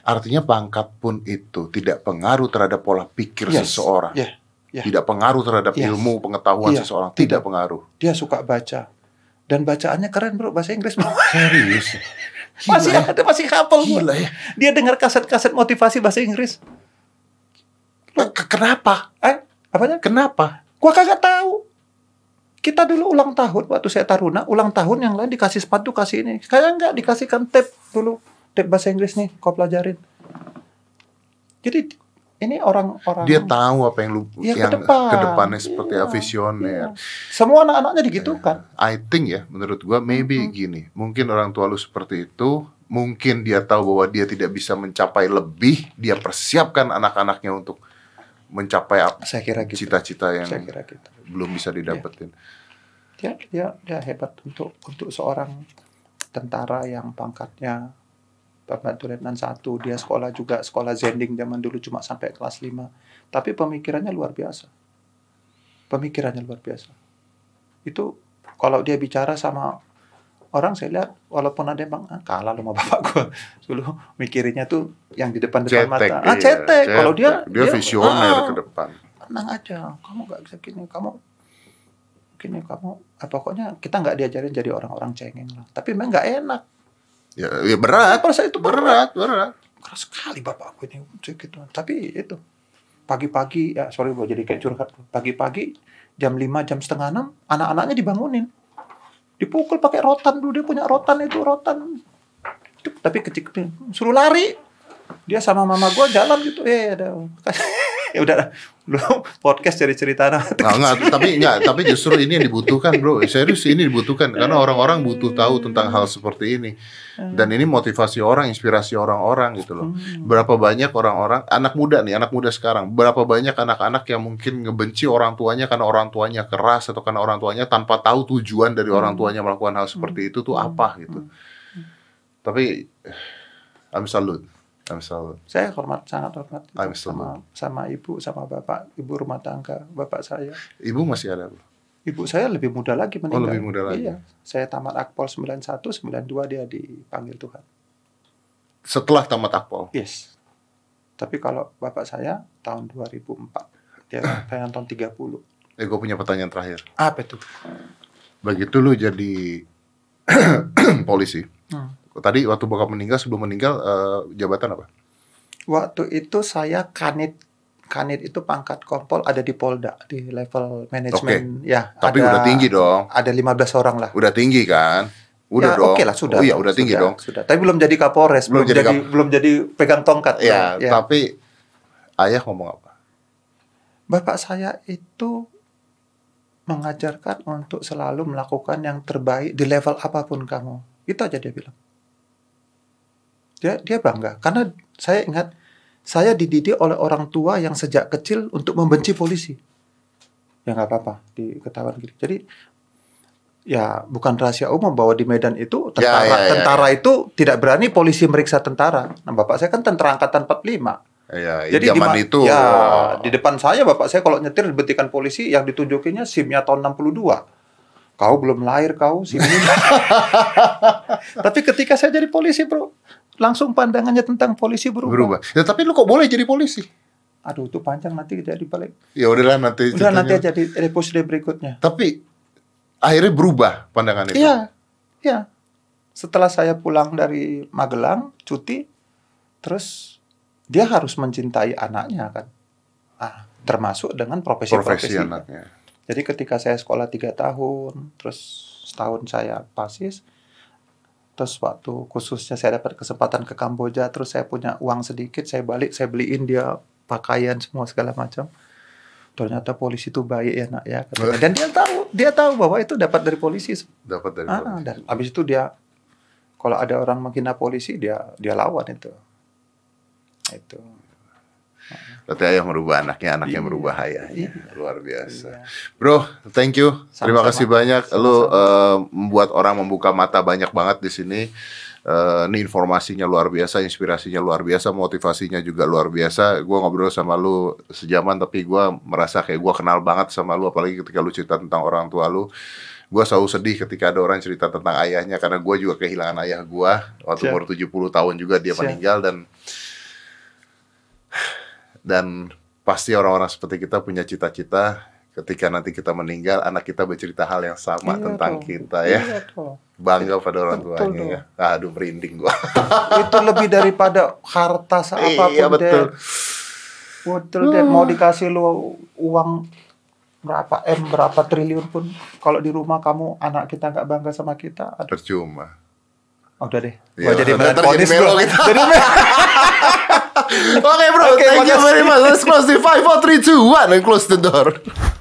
artinya pangkat pun itu tidak pengaruh terhadap pola pikir yes. seseorang yeah. Yeah. tidak pengaruh terhadap yes. ilmu pengetahuan yeah. seseorang tidak, tidak pengaruh dia suka baca dan bacaannya keren bro bahasa Inggris bro. serius masih Gila. Ya. ada masih hafal ya. dia dengar kaset-kaset motivasi bahasa Inggris Lu, kenapa eh apanya kenapa gua kagak tahu kita dulu ulang tahun waktu saya taruna ulang tahun yang lain dikasih sepatu kasih ini saya nggak dikasihkan tape dulu tape bahasa Inggris nih kau pelajarin jadi ini orang-orang dia tahu apa yang lu ya, yang ke kedepannya seperti yeah, visioner. Yeah. Semua anak-anaknya kan I think ya, menurut gua maybe mm-hmm. gini, mungkin orang tua lu seperti itu, mungkin dia tahu bahwa dia tidak bisa mencapai lebih, dia persiapkan anak-anaknya untuk mencapai Saya kira gitu. cita-cita yang kira gitu. belum bisa iya. didapetin. Yeah. Dia dia dia hebat untuk untuk seorang tentara yang pangkatnya Bapak Tuletnan satu, dia sekolah juga sekolah zending zaman dulu cuma sampai kelas 5. Tapi pemikirannya luar biasa. Pemikirannya luar biasa. Itu kalau dia bicara sama orang saya lihat walaupun ada yang bang ah, kalah lu sama bapak gue dulu mikirinnya tuh yang di depan depan mata ah iya, kalau dia dia, dia visioner ah, ke depan tenang aja kamu gak bisa gini kamu gini kamu eh, pokoknya kita nggak diajarin jadi orang-orang cengeng lah tapi memang nggak enak Ya, ya berat. Pada saat itu berat, berat. berat. Keras sekali bapak aku ini gitu. Tapi itu pagi-pagi ya sorry gue jadi kayak curhat pagi-pagi jam lima jam setengah enam anak-anaknya dibangunin dipukul pakai rotan dulu dia punya rotan itu rotan tapi kecil suruh lari dia sama mama gue jalan gitu eh ada ya udah lu podcast dari cerita nah, enggak, tapi enggak, tapi justru ini yang dibutuhkan, Bro. Serius ini dibutuhkan karena orang-orang butuh tahu tentang hal seperti ini. Hmm. Dan ini motivasi orang, inspirasi orang-orang gitu loh. Hmm. Berapa banyak orang-orang anak muda nih, anak muda sekarang, berapa banyak anak-anak yang mungkin ngebenci orang tuanya karena orang tuanya keras atau karena orang tuanya tanpa tahu tujuan dari orang hmm. tuanya melakukan hal seperti itu tuh apa gitu. Tapi I'm salute. I'm selalu. Saya hormat sangat hormat I'm sama, sama ibu, sama bapak, ibu rumah tangga, bapak saya. Ibu masih ada loh. Ibu saya lebih muda lagi oh, meninggal. Oh, lebih muda lagi. Iya. Saya tamat Akpol 91, 92 dia dipanggil Tuhan. Setelah tamat Akpol. Yes. Tapi kalau bapak saya tahun 2004. Dia pengen tahun 30. Eh, gue punya pertanyaan terakhir. Apa itu? Begitu lu jadi polisi. Hmm Tadi waktu bokap meninggal sebelum meninggal uh, jabatan apa? Waktu itu saya kanit kanit itu pangkat kompol ada di Polda di level manajemen okay. ya. Tapi ada, udah tinggi dong. Ada 15 orang lah. Udah tinggi kan? Udah ya, dong. okay lah sudah. Oh iya udah tinggi sudah, dong. Sudah. Tapi belum jadi Kapolres, belum, belum jadi, belum jadi pegang tongkat. Ya, ya, tapi ayah ngomong apa? Bapak saya itu mengajarkan untuk selalu melakukan yang terbaik di level apapun kamu. Itu aja dia bilang. Dia dia bangga karena saya ingat saya dididik oleh orang tua yang sejak kecil untuk membenci polisi. Ya nggak apa-apa ketahuan gitu. Jadi ya bukan rahasia umum bahwa di Medan itu tentara ya, ya, ya, ya. tentara ya. itu tidak berani polisi meriksa tentara. Nah, bapak saya kan tentara angkatan 45. Ya, ya, Jadi zaman di itu ya di depan saya bapak saya kalau nyetir dibetikan polisi yang ditunjukinya SIM-nya tahun 62 kau belum lahir kau sini. Tapi ketika saya jadi polisi, bro, langsung pandangannya tentang polisi berubah. Berubah. Ya, tapi lu kok boleh jadi polisi? Aduh, itu panjang nanti kita dibalik. Ya udahlah nanti. Udah nanti aja di episode berikutnya. Tapi akhirnya berubah pandangannya. itu. Iya, iya. Setelah saya pulang dari Magelang, cuti, terus dia harus mencintai anaknya kan. Ah, termasuk dengan profesi-profesi. Profesi anaknya jadi ketika saya sekolah tiga tahun, terus setahun saya pasis, terus waktu khususnya saya dapat kesempatan ke Kamboja, terus saya punya uang sedikit, saya balik, saya beliin dia pakaian semua segala macam. Ternyata polisi itu baik ya nak ya. Katanya. Dan dia tahu, dia tahu bahwa itu dapat dari polisi. Dapat dari ah, Dan habis itu dia, kalau ada orang menghina polisi, dia dia lawan itu. Itu. Berarti ayah merubah anaknya, anaknya iya. merubah ayahnya. Iya. Luar biasa. Iya. Bro, thank you. Terima sama kasih banyak. Sama-sama. uh, membuat orang membuka mata banyak banget di sini. Uh, ini informasinya luar biasa, inspirasinya luar biasa, motivasinya juga luar biasa. Gue ngobrol sama lu sejaman, tapi gue merasa kayak gue kenal banget sama lu, apalagi ketika lu cerita tentang orang tua lu. Gue selalu sedih ketika ada orang cerita tentang ayahnya, karena gue juga kehilangan ayah gue waktu Siap. umur 70 tahun juga dia Siap. meninggal dan dan pasti orang-orang seperti kita punya cita-cita ketika nanti kita meninggal anak kita bercerita hal yang sama iya tentang kita ya iya bangga pada orang tuanya ya. ya aduh merinding gua itu lebih daripada harta apapun. iya, betul. deh betul mau ah. dikasih lu uang berapa m berapa triliun pun kalau di rumah kamu anak kita nggak bangga sama kita aduh. percuma Oh, udah deh. Iya. jadi berat jadi melo kita. Jadi okay, bro. Okay, thank you very much. Let's close the five, four, three, two, one, and close the door.